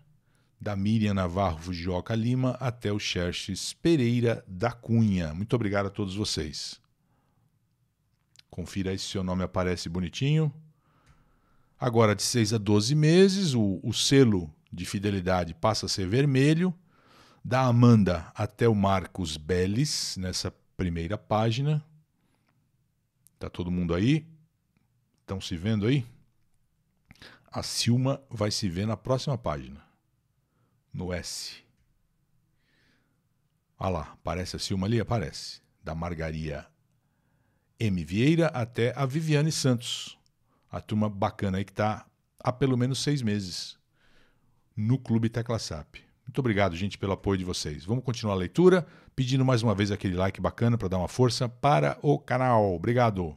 da Miriam Navarro Fujioka Lima até o Xerxes Pereira da Cunha. Muito obrigado a todos vocês. Confira aí se seu nome aparece bonitinho. Agora, de 6 a 12 meses, o, o selo de fidelidade passa a ser vermelho. Da Amanda até o Marcos Belis, nessa primeira página. está todo mundo aí? Estão se vendo aí? A Silma vai se ver na próxima página. No S. Olha ah lá, aparece a Silma ali? Aparece. Da Margaria M. Vieira até a Viviane Santos a turma bacana aí que está há pelo menos seis meses no Clube Tecla SAP. Muito obrigado, gente, pelo apoio de vocês. Vamos continuar a leitura, pedindo mais uma vez aquele like bacana para dar uma força para o canal. Obrigado.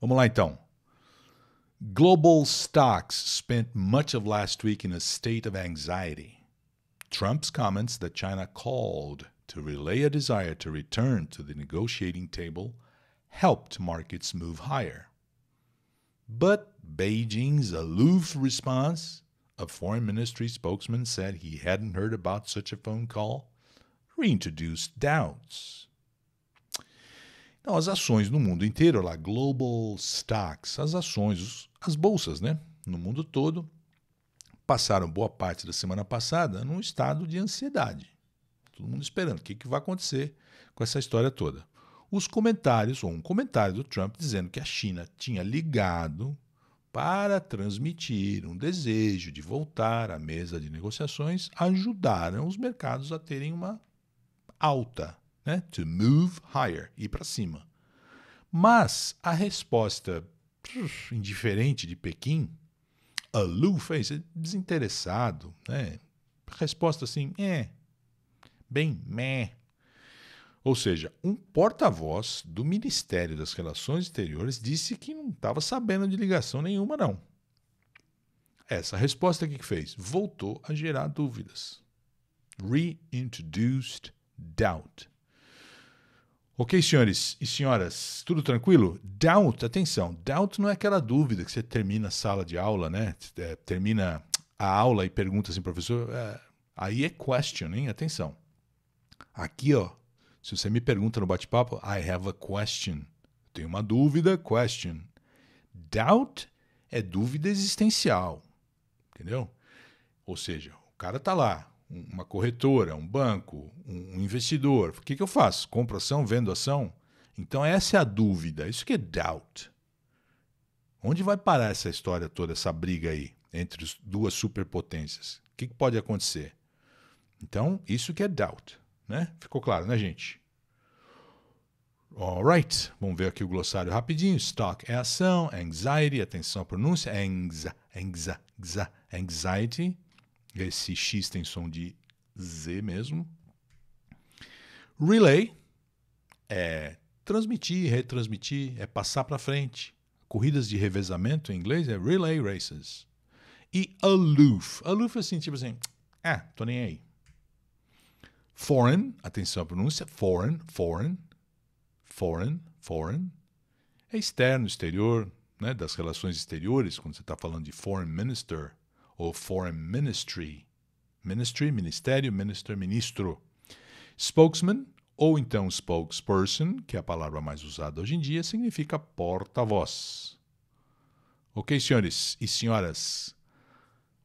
Vamos lá então. Global stocks spent much of last week in a state of anxiety. Trump's comments that China called to relay a desire to return to the negotiating table helped markets move higher. But Beijing's aloof response, a foreign ministry spokesman said he hadn't heard about such a phone call, reintroduced doubts. Então, as ações no mundo inteiro, lá, global stocks, as ações, as bolsas, né, no mundo todo, passaram boa parte da semana passada num estado de ansiedade. Todo mundo esperando o que, que vai acontecer com essa história toda os comentários, ou um comentário do Trump dizendo que a China tinha ligado para transmitir um desejo de voltar à mesa de negociações, ajudaram os mercados a terem uma alta, né? to move higher, ir para cima. Mas a resposta indiferente de Pequim, aloof, é desinteressado, né? resposta assim, é, bem meh, ou seja, um porta-voz do Ministério das Relações Exteriores disse que não estava sabendo de ligação nenhuma, não. Essa resposta que fez voltou a gerar dúvidas. Reintroduced doubt. Ok, senhores e senhoras, tudo tranquilo? Doubt, atenção, doubt não é aquela dúvida que você termina a sala de aula, né? É, termina a aula e pergunta assim, professor. É, aí é questioning, atenção. Aqui, ó, se você me pergunta no bate-papo, I have a question. Tenho uma dúvida, question. Doubt é dúvida existencial. Entendeu? Ou seja, o cara está lá, uma corretora, um banco, um investidor. O que, que eu faço? Compro ação, vendo ação? Então, essa é a dúvida. Isso que é doubt. Onde vai parar essa história toda, essa briga aí entre duas superpotências? O que, que pode acontecer? Então, isso que é doubt. Né? Ficou claro, né, gente? Alright, vamos ver aqui o glossário rapidinho. Stock é ação, anxiety, atenção à pronúncia, anxiety. Esse X tem som de Z mesmo. Relay é transmitir, retransmitir, é passar para frente. Corridas de revezamento em inglês é relay races. E aloof. Aloof é assim, tipo assim, ah, tô nem aí foreign, atenção à pronúncia, foreign, foreign, foreign, foreign, é externo, exterior, né, das relações exteriores, quando você está falando de foreign minister ou foreign ministry, ministry, ministério, minister, ministro. Spokesman, ou então spokesperson, que é a palavra mais usada hoje em dia, significa porta-voz. Ok, senhores e senhoras?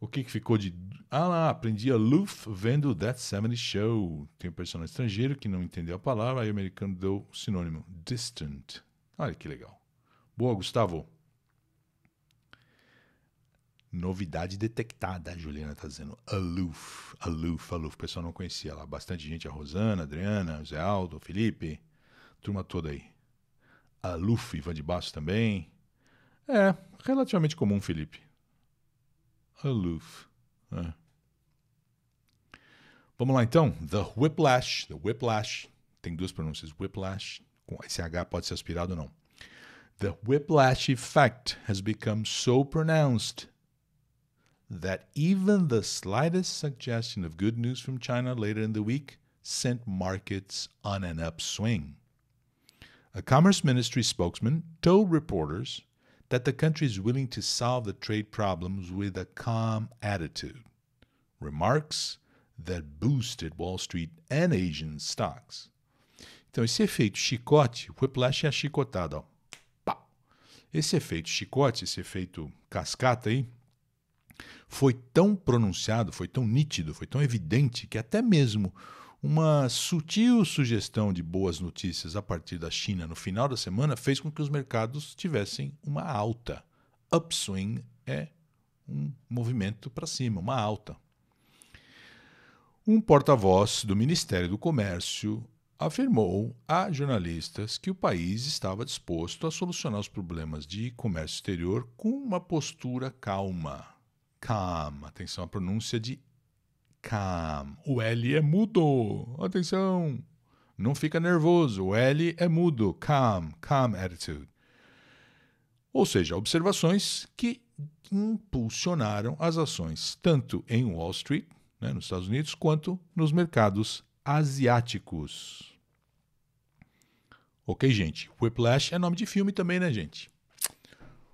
O que, que ficou de. Ah lá, aprendi a Luff vendo That 70 Show. Tem um personagem estrangeiro que não entendeu a palavra, aí o americano deu o sinônimo: distant. Olha que legal. Boa, Gustavo. Novidade detectada, a Juliana tá dizendo. Aloof, aloof, aloof. O pessoal não conhecia lá. Bastante gente. A Rosana, a Adriana, o Zé Aldo, o Felipe. Turma toda aí. Aloof, Ivan de baixo também. É, relativamente comum, Felipe. aloof. Vamos lá então. The Whiplash. The Whiplash. Tem duas pronúncias. Whiplash. Com SH pode ser aspirado ou não. The Whiplash effect has become so pronounced that even the slightest suggestion of good news from China later in the week sent markets on an upswing. A Commerce Ministry spokesman told reporters that the country is willing to solve the trade problems with a calm attitude. Remarks that boosted Wall Street and Asian stocks. Então, esse efeito chicote, o whiplash é a chicotada. Ó. Pá. Esse efeito chicote, esse efeito cascata aí, foi tão pronunciado, foi tão nítido, foi tão evidente que até mesmo uma sutil sugestão de boas notícias a partir da China no final da semana fez com que os mercados tivessem uma alta. Upswing é um movimento para cima, uma alta. Um porta-voz do Ministério do Comércio afirmou a jornalistas que o país estava disposto a solucionar os problemas de comércio exterior com uma postura calma. Calma, atenção à pronúncia de calm. O L é mudo. Atenção. Não fica nervoso. O L é mudo. Calm, calm attitude. Ou seja, observações que impulsionaram as ações tanto em Wall Street, né, nos Estados Unidos, quanto nos mercados asiáticos. Ok, gente? Whiplash é nome de filme também, né, gente?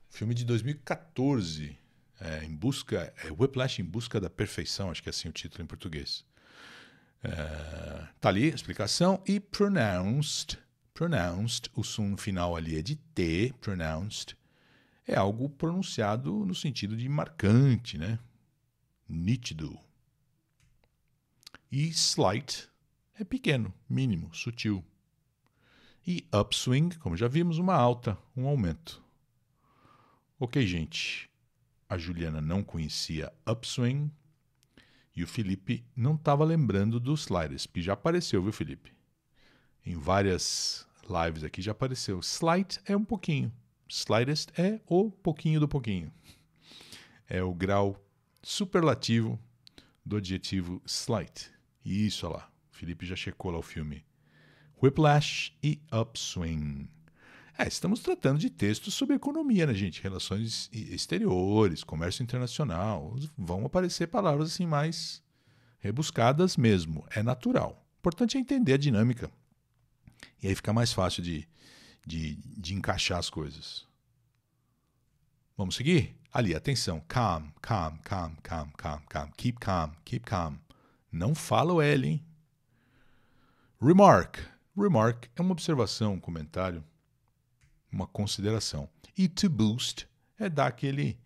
Filme de 2014 é, em busca, é Whiplash em busca da perfeição, acho que é assim o título em português. É, tá ali a explicação e pronounced, pronounced, o som final ali é de T, pronounced, é algo pronunciado no sentido de marcante, né? Nítido. E slight é pequeno, mínimo, sutil. E upswing, como já vimos, uma alta, um aumento. Ok, gente a Juliana não conhecia Upswing e o Felipe não estava lembrando do Sliders, que já apareceu, viu, Felipe? Em várias lives aqui já apareceu. Slight é um pouquinho, Slightest é o pouquinho do pouquinho. É o grau superlativo do adjetivo slight. E Isso, olha lá. O Felipe já checou lá o filme. Whiplash e Upswing. É, estamos tratando de textos sobre economia, né, gente? Relações exteriores, comércio internacional. Vão aparecer palavras assim mais rebuscadas mesmo. É natural. O importante é entender a dinâmica. E aí fica mais fácil de, de, de encaixar as coisas. Vamos seguir? Ali, atenção. Calm, calm, calm, calm, calm, calm. Keep calm, keep calm. Não fala o L, hein? Remark. Remark é uma observação, um comentário uma consideração. E to boost é dar aquele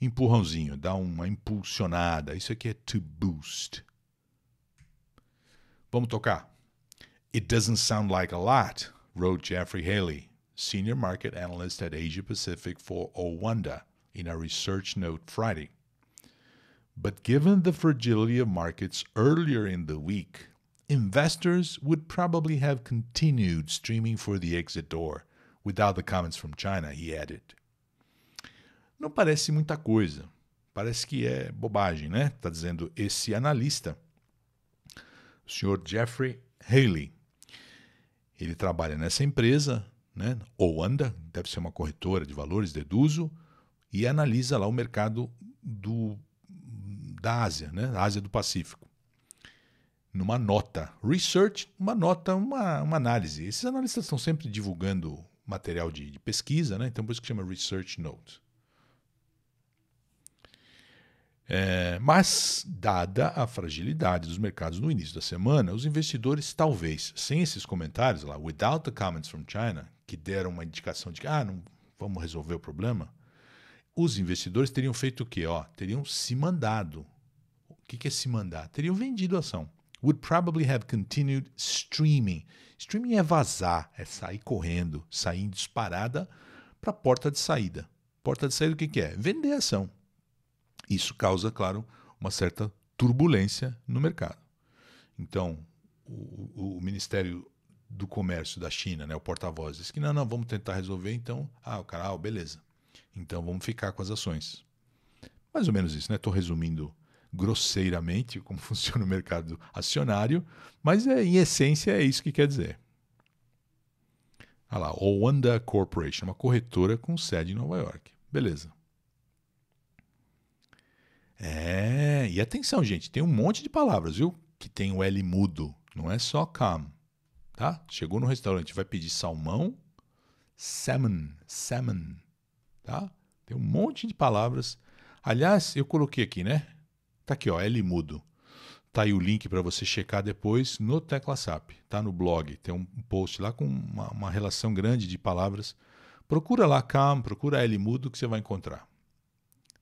empurrãozinho, dar uma impulsionada. Isso aqui é to boost. Vamos tocar. It doesn't sound like a lot, wrote Jeffrey Haley, senior market analyst at Asia Pacific for Owanda, in a research note Friday. But given the fragility of markets earlier in the week, investors would probably have continued streaming for the exit door Without the comments from China, he added. Não parece muita coisa. Parece que é bobagem, né? Está dizendo esse analista, o senhor Jeffrey Haley. Ele trabalha nessa empresa, né? ou anda, deve ser uma corretora de valores, deduzo, e analisa lá o mercado do, da Ásia, né? Ásia do Pacífico. Numa nota, research, uma nota, uma, uma análise. Esses analistas estão sempre divulgando material de, de pesquisa, né? Então por isso que chama Research Note. É, mas, dada a fragilidade dos mercados no início da semana, os investidores talvez, sem esses comentários lá, without the comments from China, que deram uma indicação de que ah, não vamos resolver o problema, os investidores teriam feito o quê? Ó, teriam se mandado. O que, que é se mandar? Teriam vendido a ação would probably have continued streaming. Streaming é vazar, é sair correndo, sair disparada para a porta de saída. Porta de saída o que, que é? Vender ação. Isso causa, claro, uma certa turbulência no mercado. Então, o, o Ministério do Comércio da China, né, o porta-voz, disse que não, não, vamos tentar resolver. Então, ah, o cara, ah, beleza. Então vamos ficar com as ações. Mais ou menos isso, né? Estou resumindo grosseiramente como <laughs> funciona o mercado acionário, mas é, em essência é isso que quer dizer. Olha lá, Owanda Corporation, uma corretora com sede em Nova York. Beleza. É, e atenção, gente, tem um monte de palavras, viu? Que tem o L mudo, não é só calm, tá? Chegou no restaurante, vai pedir salmão, salmon, salmon, tá? Tem um monte de palavras. Aliás, eu coloquei aqui, né? Tá aqui, ó, L mudo. Tá aí o link para você checar depois no TeclaSap. Tá no blog, tem um post lá com uma, uma relação grande de palavras. Procura lá calm, procura L mudo que você vai encontrar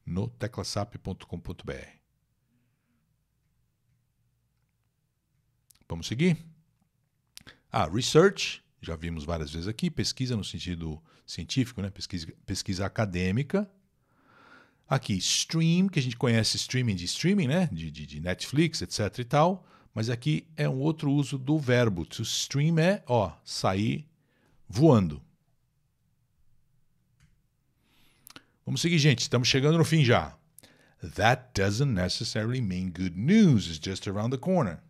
no teclasap.com.br. Vamos seguir? Ah, research, já vimos várias vezes aqui, pesquisa no sentido científico, né? pesquisa, pesquisa acadêmica, Aqui, stream, que a gente conhece streaming de streaming, né? De, de, de Netflix, etc e tal. Mas aqui é um outro uso do verbo. To stream é, ó, sair voando. Vamos seguir, gente. Estamos chegando no fim já. That doesn't necessarily mean good news is just around the corner.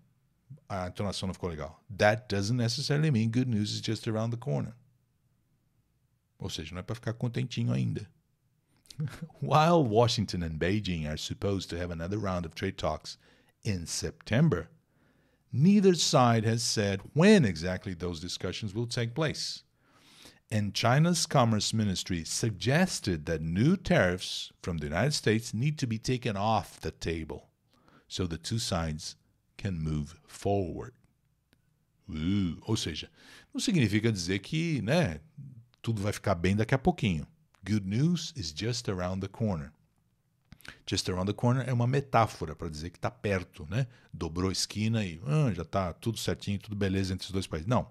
A entonação não ficou legal. That doesn't necessarily mean good news is just around the corner. Ou seja, não é para ficar contentinho ainda. <laughs> While Washington and Beijing are supposed to have another round of trade talks in September, neither side has said when exactly those discussions will take place. And China's Commerce Ministry suggested that new tariffs from the United States need to be taken off the table so the two sides can move forward. Uh, ou seja, não significa dizer que né, tudo vai ficar bem daqui a pouquinho. Good news is just around the corner. Just around the corner é uma metáfora para dizer que está perto, né? Dobrou a esquina e ah, já está tudo certinho, tudo beleza entre os dois países. Não.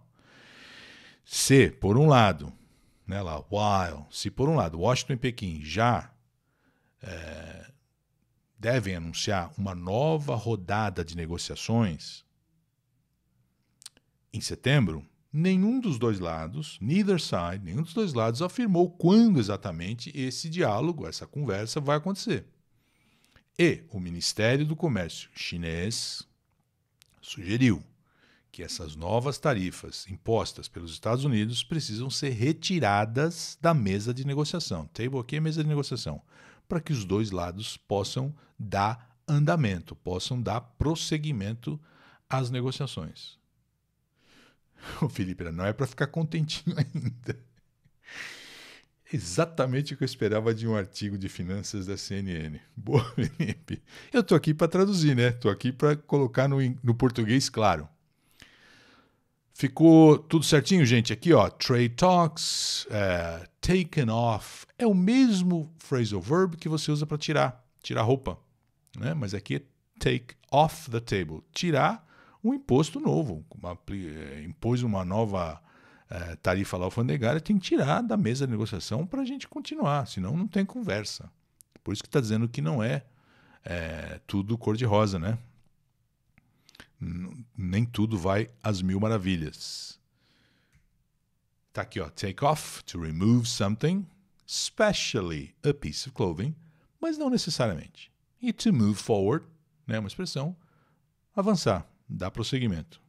Se, por um lado, né, lá, while, se por um lado Washington e Pequim já é, devem anunciar uma nova rodada de negociações em setembro, nenhum dos dois lados, neither side, nenhum dos dois lados afirmou quando exatamente esse diálogo, essa conversa vai acontecer. E o Ministério do Comércio chinês sugeriu que essas novas tarifas impostas pelos Estados Unidos precisam ser retiradas da mesa de negociação. Table aqui é mesa de negociação, para que os dois lados possam dar andamento, possam dar prosseguimento às negociações. O Felipe, né, não é para ficar contentinho <laughs> ainda. Exatamente o que eu esperava de um artigo de finanças da CNN. Boa, <laughs> Felipe. Eu estou aqui para traduzir, né? Estou aqui para colocar no, no português claro. Ficou tudo certinho, gente? Aqui, ó, trade talks, eh, taken off. É o mesmo phrasal verb que você usa para tirar, tirar roupa. Né? Mas aqui é take off the table, tirar um imposto novo, uma, eh, impôs uma nova é, tarifa lá alfandegária, tem que tirar da mesa de negociação para a gente continuar, senão não tem conversa. Por isso que está dizendo que não é, é tudo cor-de-rosa, né? Nem tudo vai às mil maravilhas. Tá aqui, ó. Take off to remove something, especially a piece of clothing, mas não necessariamente. E to move forward, né, uma expressão, avançar, dá prosseguimento.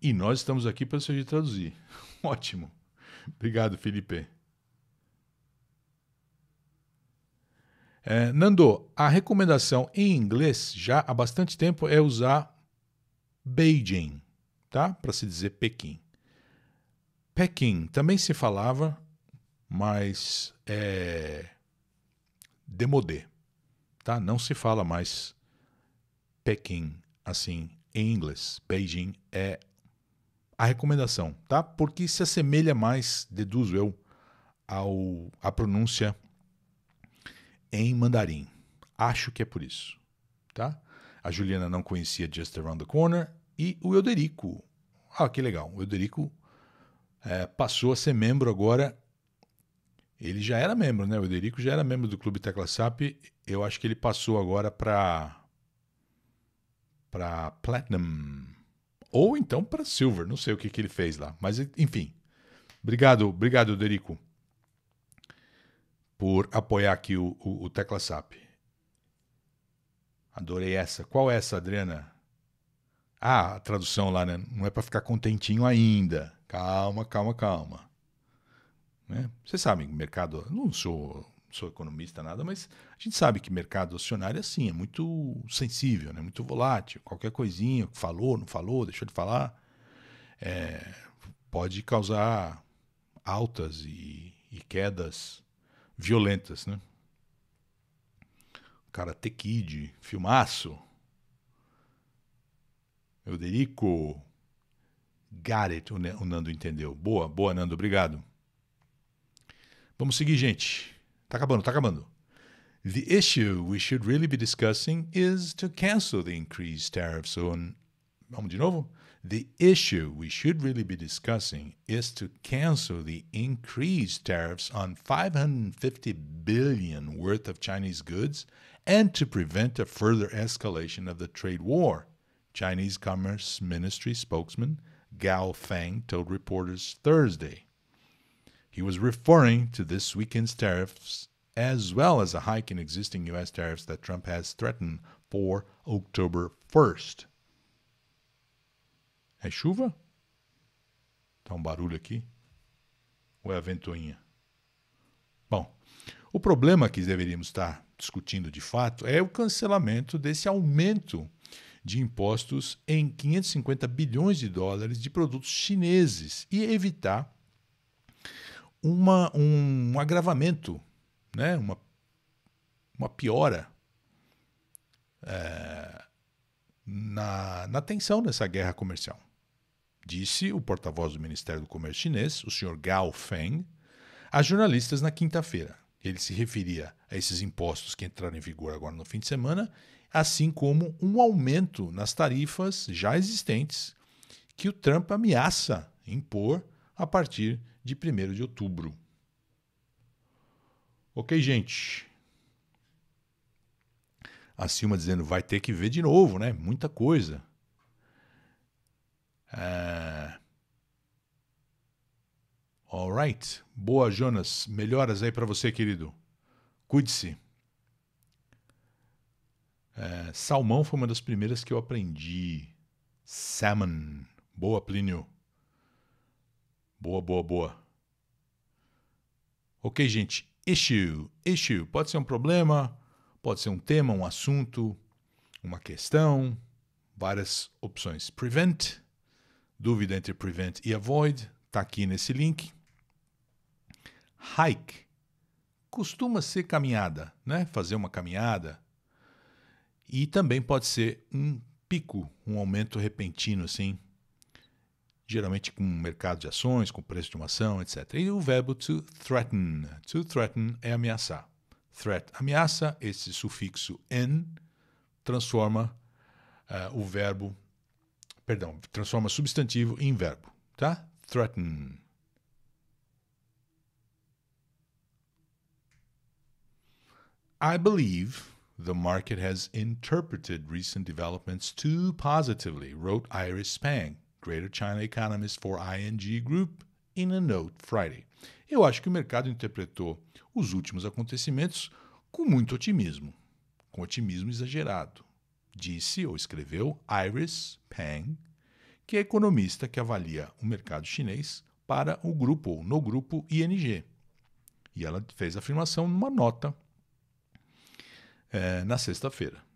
E nós estamos aqui para servir traduzir. <laughs> Ótimo. Obrigado, Felipe. É, Nando, a recomendação em inglês já há bastante tempo é usar Beijing, tá? Para se dizer Pequim. Pequim também se falava, mas é demodé, tá? Não se fala mais Pequim assim, em inglês, Beijing é a recomendação, tá? Porque se assemelha mais, deduzo eu, ao a pronúncia em mandarim. Acho que é por isso, tá? A Juliana não conhecia Just Around the Corner e o Euderico. Ah, que legal. O Euderico é, passou a ser membro agora. Ele já era membro, né? O Euderico já era membro do Clube Tecla SAP. Eu acho que ele passou agora para para Platinum ou então para Silver, não sei o que, que ele fez lá, mas enfim. Obrigado, obrigado, Derico, por apoiar aqui o, o, o Tecla SAP. Adorei essa. Qual é essa, Adriana? Ah, a tradução lá, né? Não é para ficar contentinho ainda. Calma, calma, calma. Né? Vocês sabem, mercado. Não sou sou economista, nada, mas a gente sabe que mercado acionário é assim, é muito sensível, né? muito volátil. Qualquer coisinha, falou, não falou, deixou de falar, é, pode causar altas e, e, quedas violentas. Né? O cara Kid, filmaço. Euderico Garrett, o Nando entendeu. Boa, boa, Nando, obrigado. Vamos seguir, gente. Tá acabando, tá acabando. The issue we should really be discussing is to cancel the increased tariffs on. Vamos de novo? The issue we should really be discussing is to cancel the increased tariffs on 550 billion worth of Chinese goods and to prevent a further escalation of the trade war. Chinese Commerce Ministry spokesman Gao Fang told reporters Thursday. He was referring to this weekend's tariffs as well as a hike in existing U.S. tariffs that Trump has threatened for October 1st. É chuva? Tá um barulho aqui? Ou é a ventoinha? Bom, o problema que deveríamos estar discutindo de fato é o cancelamento desse aumento de impostos em 550 bilhões de dólares de produtos chineses e evitar uma, um, um agravamento, né? uma, uma piora é, na, na tensão nessa guerra comercial. Disse o porta-voz do Ministério do Comércio Chinês, o senhor Gao Feng, a jornalistas na quinta-feira. Ele se referia a esses impostos que entraram em vigor agora no fim de semana, assim como um aumento nas tarifas já existentes que o Trump ameaça impor a partir de 1 de outubro. Ok, gente? A Silma dizendo, vai ter que ver de novo, né? Muita coisa. É. All Alright. Boa, Jonas. Melhoras aí para você, querido. Cuide-se. É, salmão foi uma das primeiras que eu aprendi. Salmon. Boa, Plínio. Boa, boa, boa. Ok, gente. Issue. Issue pode ser um problema, pode ser um tema, um assunto, uma questão, várias opções. Prevent. Dúvida entre prevent e avoid. Está aqui nesse link. Hike. Costuma ser caminhada, né? Fazer uma caminhada. E também pode ser um pico, um aumento repentino, assim, geralmente com mercado de ações, com o preço de uma ação, etc. E o verbo to threaten. To threaten é ameaçar. Threat, ameaça, esse sufixo n transforma uh, o verbo, perdão, transforma substantivo em verbo, tá? Threaten. I believe the market has interpreted recent developments too positively, wrote Iris Spang. Greater China Economist for ING Group, in a note Friday. Eu acho que o mercado interpretou os últimos acontecimentos com muito otimismo, com otimismo exagerado, disse ou escreveu Iris Pang, que é economista que avalia o mercado chinês para o grupo ou no grupo ING. E ela fez a afirmação numa nota é, na sexta-feira.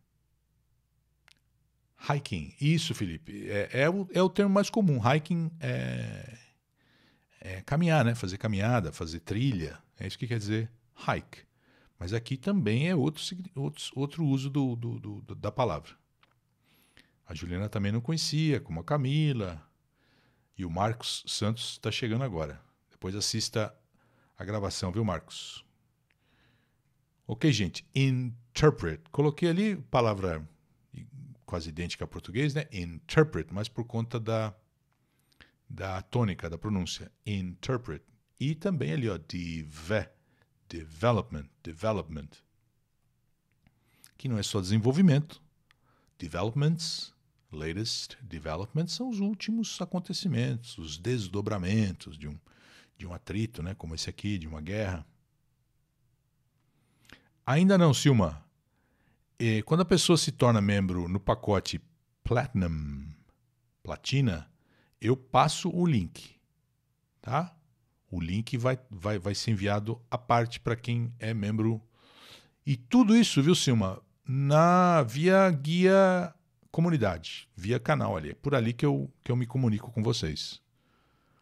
Hiking. Isso, Felipe. É, é, o, é o termo mais comum. Hiking é, é caminhar, né? Fazer caminhada, fazer trilha. É isso que quer dizer hike. Mas aqui também é outro, outro, outro uso do, do, do, da palavra. A Juliana também não conhecia, como a Camila. E o Marcos Santos está chegando agora. Depois assista a gravação, viu, Marcos? Ok, gente. Interpret. Coloquei ali palavra quase idêntica ao português, né? Interpret, mas por conta da, da tônica, da pronúncia. Interpret. E também ali, ó, deve, development, development. Que não é só desenvolvimento. Developments, latest developments, são os últimos acontecimentos, os desdobramentos de um, de um atrito, né? Como esse aqui, de uma guerra. Ainda não, Silma. E é, quando a pessoa se torna membro no pacote Platinum, Platina, eu passo o link, tá? O link vai, vai, vai ser enviado à parte para quem é membro. E tudo isso, viu, Silma? Na, via guia comunidade, via canal ali. É por ali que eu, que eu me comunico com vocês.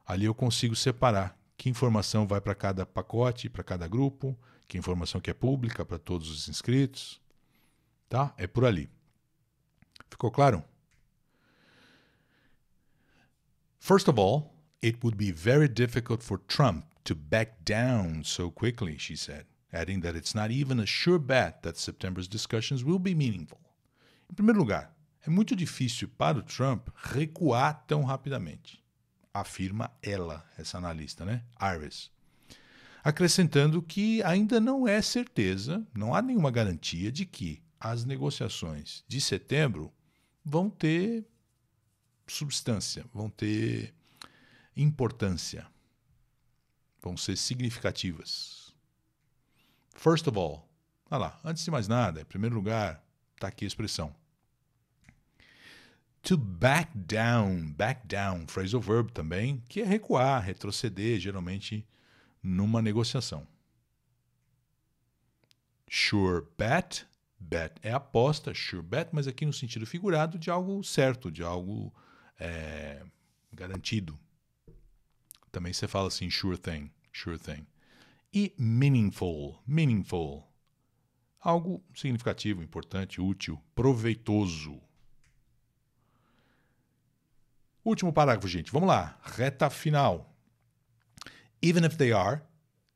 Ali eu consigo separar que informação vai para cada pacote, para cada grupo, que informação que é pública para todos os inscritos. Tá? É por ali. Ficou claro? First of all, it would be very difficult for Trump to back down so quickly, she said, adding that it's not even a sure bet that September's discussions will be meaningful. Em primeiro lugar, é muito difícil para o Trump recuar tão rapidamente, afirma ela, essa analista, né? Iris. Acrescentando que ainda não é certeza, não há nenhuma garantia de que as negociações de setembro vão ter substância, vão ter importância, vão ser significativas. First of all, olha lá, antes de mais nada, em primeiro lugar, está aqui a expressão. To back down, back down, phrasal verb também, que é recuar, retroceder, geralmente numa negociação. Sure bet, Bet é aposta, sure bet, mas aqui no sentido figurado de algo certo, de algo é, garantido. Também você fala assim, sure thing, sure thing. E meaningful, meaningful. Algo significativo, importante, útil, proveitoso. Último parágrafo, gente. Vamos lá. Reta final. Even if they are,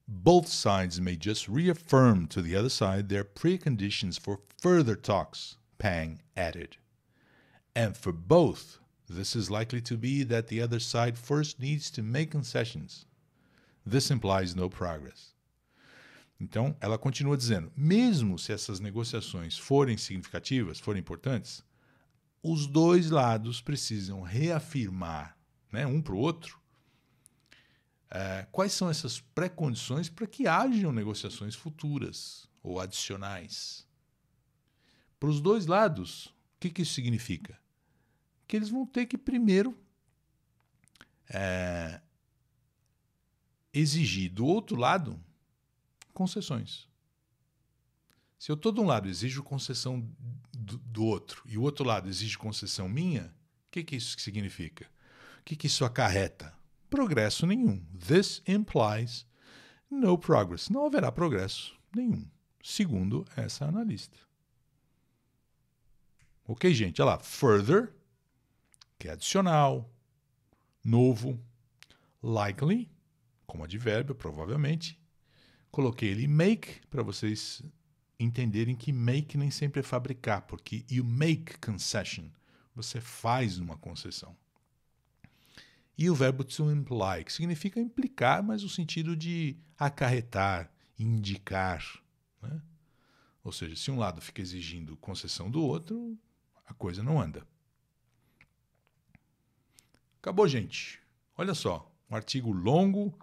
both sides may just reaffirm to the other side their preconditions for further talks, Pang added. And for both, this is likely to be that the other side first needs to make concessions. This implies no progress. Então, ela continua dizendo: mesmo se essas negociações forem significativas, forem importantes, os dois lados precisam reafirmar, né, um para o outro, é, quais são essas pré-condições para que hajam negociações futuras ou adicionais? Para os dois lados, o que, que isso significa? Que eles vão ter que primeiro é, exigir do outro lado concessões. Se eu estou de um lado exijo concessão do, do, outro e o outro lado exige concessão minha, o que, que isso significa? O que, que isso acarreta? progresso nenhum. This implies no progress. Não haverá progresso nenhum, segundo essa analista. Ok, gente? Olha lá. Further, que é adicional, novo, likely, como advérbio, provavelmente. Coloquei ele make para vocês entenderem que make nem sempre é fabricar, porque you make concession, você faz uma concessão. E o verbo to imply, que significa implicar, mas no sentido de acarretar, indicar. Né? Ou seja, se um lado fica exigindo concessão do outro, a coisa não anda. Acabou, gente. Olha só, um artigo longo,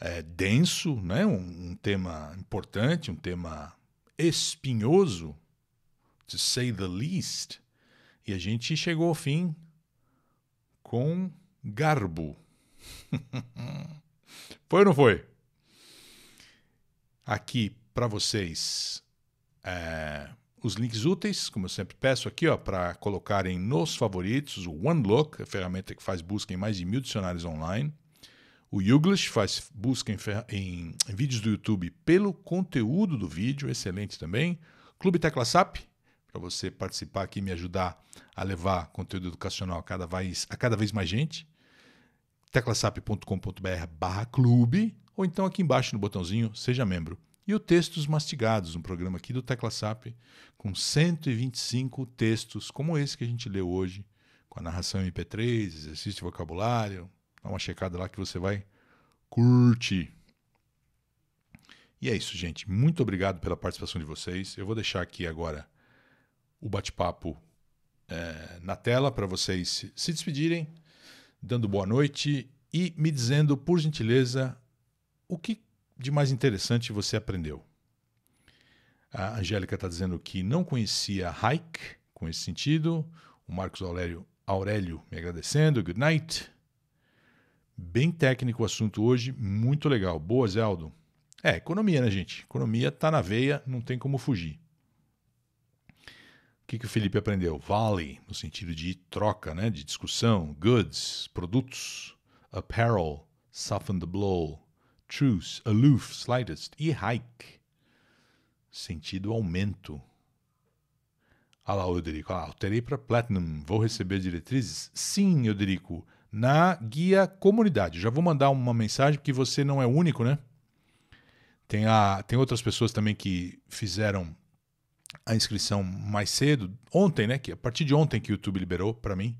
é, denso, né? Um, um, tema importante, um tema espinhoso, to say the least. E a gente chegou ao fim com garbo. foi ou não foi? Aqui para vocês é, os links úteis, como eu sempre peço aqui, ó, para colocarem nos favoritos o OneLook, a ferramenta que faz busca em mais de mil dicionários online. O Youglish faz busca em, em, em vídeos do YouTube pelo conteúdo do vídeo, excelente também. Clube Tecla SAP, para você participar aqui e me ajudar a levar conteúdo educacional a cada, vez, a cada vez mais gente teclasap.com.br barra clube, ou então aqui embaixo no botãozinho Seja Membro. E o Textos Mastigados, um programa aqui do TeclaSap, com 125 textos, como esse que a gente leu hoje, com a narração MP3, exercício de vocabulário. Dá uma checada lá que você vai curtir. E é isso, gente. Muito obrigado pela participação de vocês. Eu vou deixar aqui agora o bate-papo é, na tela para vocês se despedirem, dando boa noite e me dizendo, por gentileza, o que de mais interessante você aprendeu. A Angélica está dizendo que não conhecia Hayek com esse sentido. O Marcos Aurélio, Aurélio me agradecendo. Good night. Bem técnico o assunto hoje, muito legal. Boa, Zeldo. É, economia, né, gente? Economia tá na veia, não tem como fugir que, que o Felipe aprendeu? Vale, no sentido de troca, né? de discussão, goods, produtos, apparel, soften the blow, truce, aloof, slightest, e hike, sentido aumento. Ah lá, Euderico, ah, alterei para Platinum, vou receber diretrizes? Sim, Eudrico. na guia comunidade. Já vou mandar uma mensagem, porque você não é único, né? Tem, a, tem outras pessoas também que fizeram a inscrição mais cedo, ontem, né? Que a partir de ontem que o YouTube liberou para mim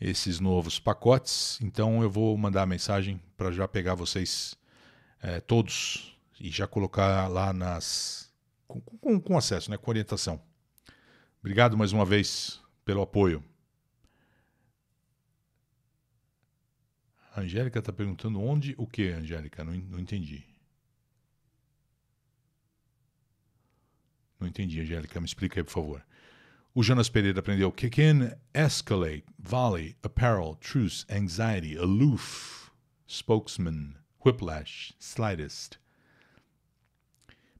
esses novos pacotes. Então eu vou mandar a mensagem para já pegar vocês é, todos e já colocar lá nas com, com, com acesso, né? Com orientação. Obrigado mais uma vez pelo apoio. A Angélica está perguntando onde o que, Angélica? Não, não entendi. Não entendi, Angélica, me explica aí, por favor. O Jonas Pereira aprendeu kick in, escalate, volley, apparel, truce, anxiety, aloof, spokesman, whiplash, slightest.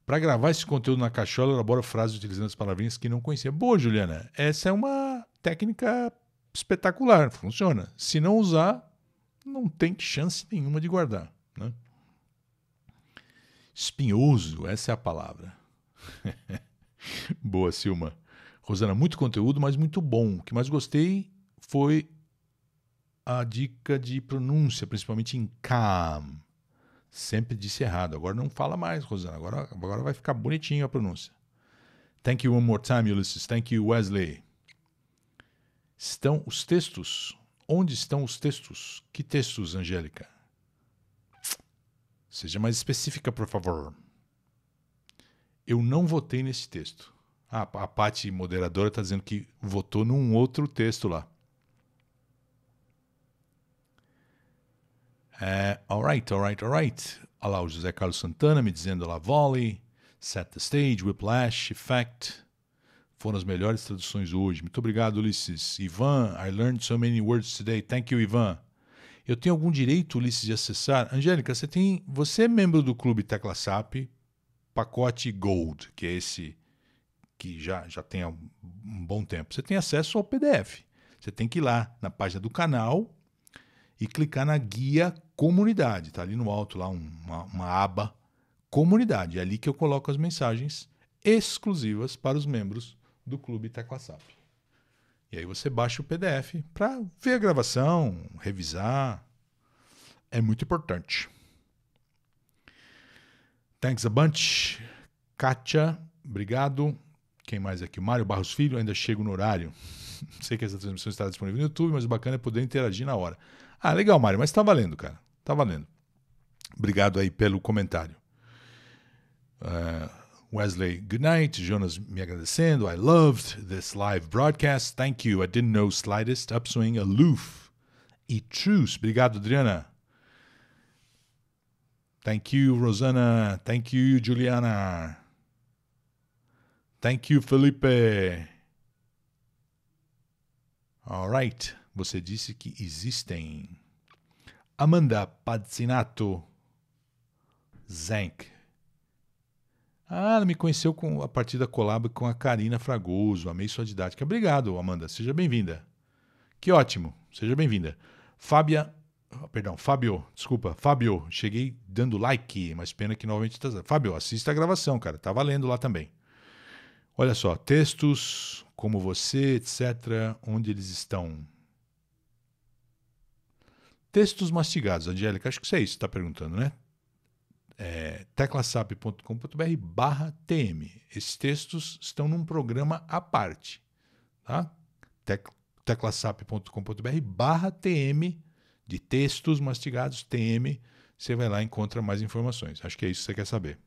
Para gravar esse conteúdo na cachola, elabora frases utilizando as palavrinhas que não conhecia. Boa, Juliana, essa é uma técnica espetacular, funciona. Se não usar, não tem chance nenhuma de guardar. Né? Espinhoso, essa é a palavra. <laughs> Boa, Silma. Rosana, muito conteúdo, mas muito bom. O que mais gostei foi a dica de pronúncia, principalmente em calm. Sempre disse errado. Agora não fala mais, Rosana. Agora, agora vai ficar bonitinho a pronúncia. Thank you one more time, Ulysses. Thank you, Wesley. Estão os textos? Onde estão os textos? Que textos, Angélica? Seja mais específica, por favor eu não votei nesse texto. Ah, a parte moderadora está dizendo que votou num outro texto lá. É, alright, alright, alright. Olha lá o José Carlos Santana me dizendo lá, Volley, Set the Stage, Whiplash, Effect. Foram as melhores traduções hoje. Muito obrigado, Ulisses. Ivan, I learned so many words today. Thank you, Ivan. Eu tenho algum direito, Ulisses, de acessar? Angélica, você tem. Você é membro do clube Tecla SAP, pacote Gold, que é esse que já, já tem há um bom tempo, você tem acesso ao PDF. Você tem que ir lá na página do canal e clicar na guia comunidade. Está ali no alto, lá uma, uma aba comunidade. É ali que eu coloco as mensagens exclusivas para os membros do Clube TecLaSAP E aí você baixa o PDF para ver a gravação, revisar. É muito importante. Thanks a bunch. Kátia, obrigado. Quem mais aqui? Mário Barros Filho, ainda chego no horário. <laughs> Sei que essa transmissão está disponível no YouTube, mas o bacana é poder interagir na hora. Ah, legal, Mário, mas tá valendo, cara. Tá valendo. Obrigado aí pelo comentário. Uh, Wesley, good night. Jonas me agradecendo. I loved this live broadcast. Thank you. I didn't know slightest upswing aloof. E truce. Obrigado, Adriana. Thank you, Rosana. Thank you, Juliana. Thank you, Felipe. All right. Você disse que existem. Amanda Padzinato. Zank. Ah, ela me conheceu com a da collab com a Karina Fragoso. Amei sua didática. Obrigado, Amanda. Seja bem-vinda. Que ótimo. Seja bem-vinda. Fábia ah, perdão, Fábio, desculpa. Fábio, cheguei dando like, mas pena que novamente está. Fábio, assista a gravação, cara. Tá valendo lá também. Olha só, textos como você, etc., onde eles estão. Textos mastigados, Angélica, acho que isso é isso que está perguntando, né? É, teclasap.com.br barra tm. Esses textos estão num programa à parte, tá? Tec teclasap.com.br barra tm de textos mastigados, TM, você vai lá e encontra mais informações. Acho que é isso que você quer saber.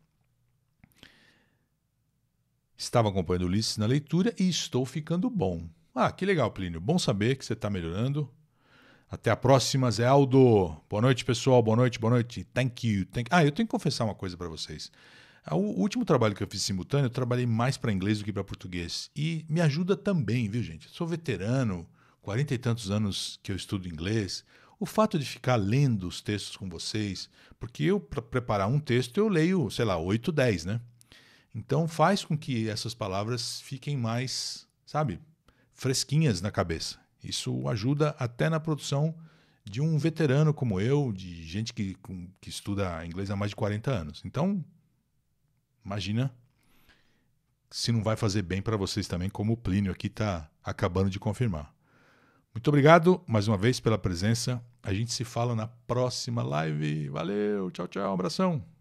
Estava acompanhando o Ulisses na leitura e estou ficando bom. Ah, que legal, Plínio. Bom saber que você está melhorando. Até a próxima, Zé Aldo. Boa noite, pessoal. Boa noite, boa noite. Thank you. Thank... Ah, eu tenho que confessar uma coisa para vocês. Ah, o último trabalho que eu fiz simultâneo, eu trabalhei mais para inglês do que para português. E me ajuda também, viu, gente? Eu sou veterano, quarenta e tantos anos que eu estudo inglês. O fato de ficar lendo os textos com vocês, porque eu, para preparar um texto, eu leio, sei lá, 8, 10, né? Então faz com que essas palavras fiquem mais, sabe, fresquinhas na cabeça. Isso ajuda até na produção de um veterano como eu, de gente que, que estuda inglês há mais de 40 anos. Então, imagina se não vai fazer bem para vocês também, como o Plínio aqui está acabando de confirmar. Muito obrigado mais uma vez pela presença. A gente se fala na próxima live. Valeu, tchau, tchau, abração.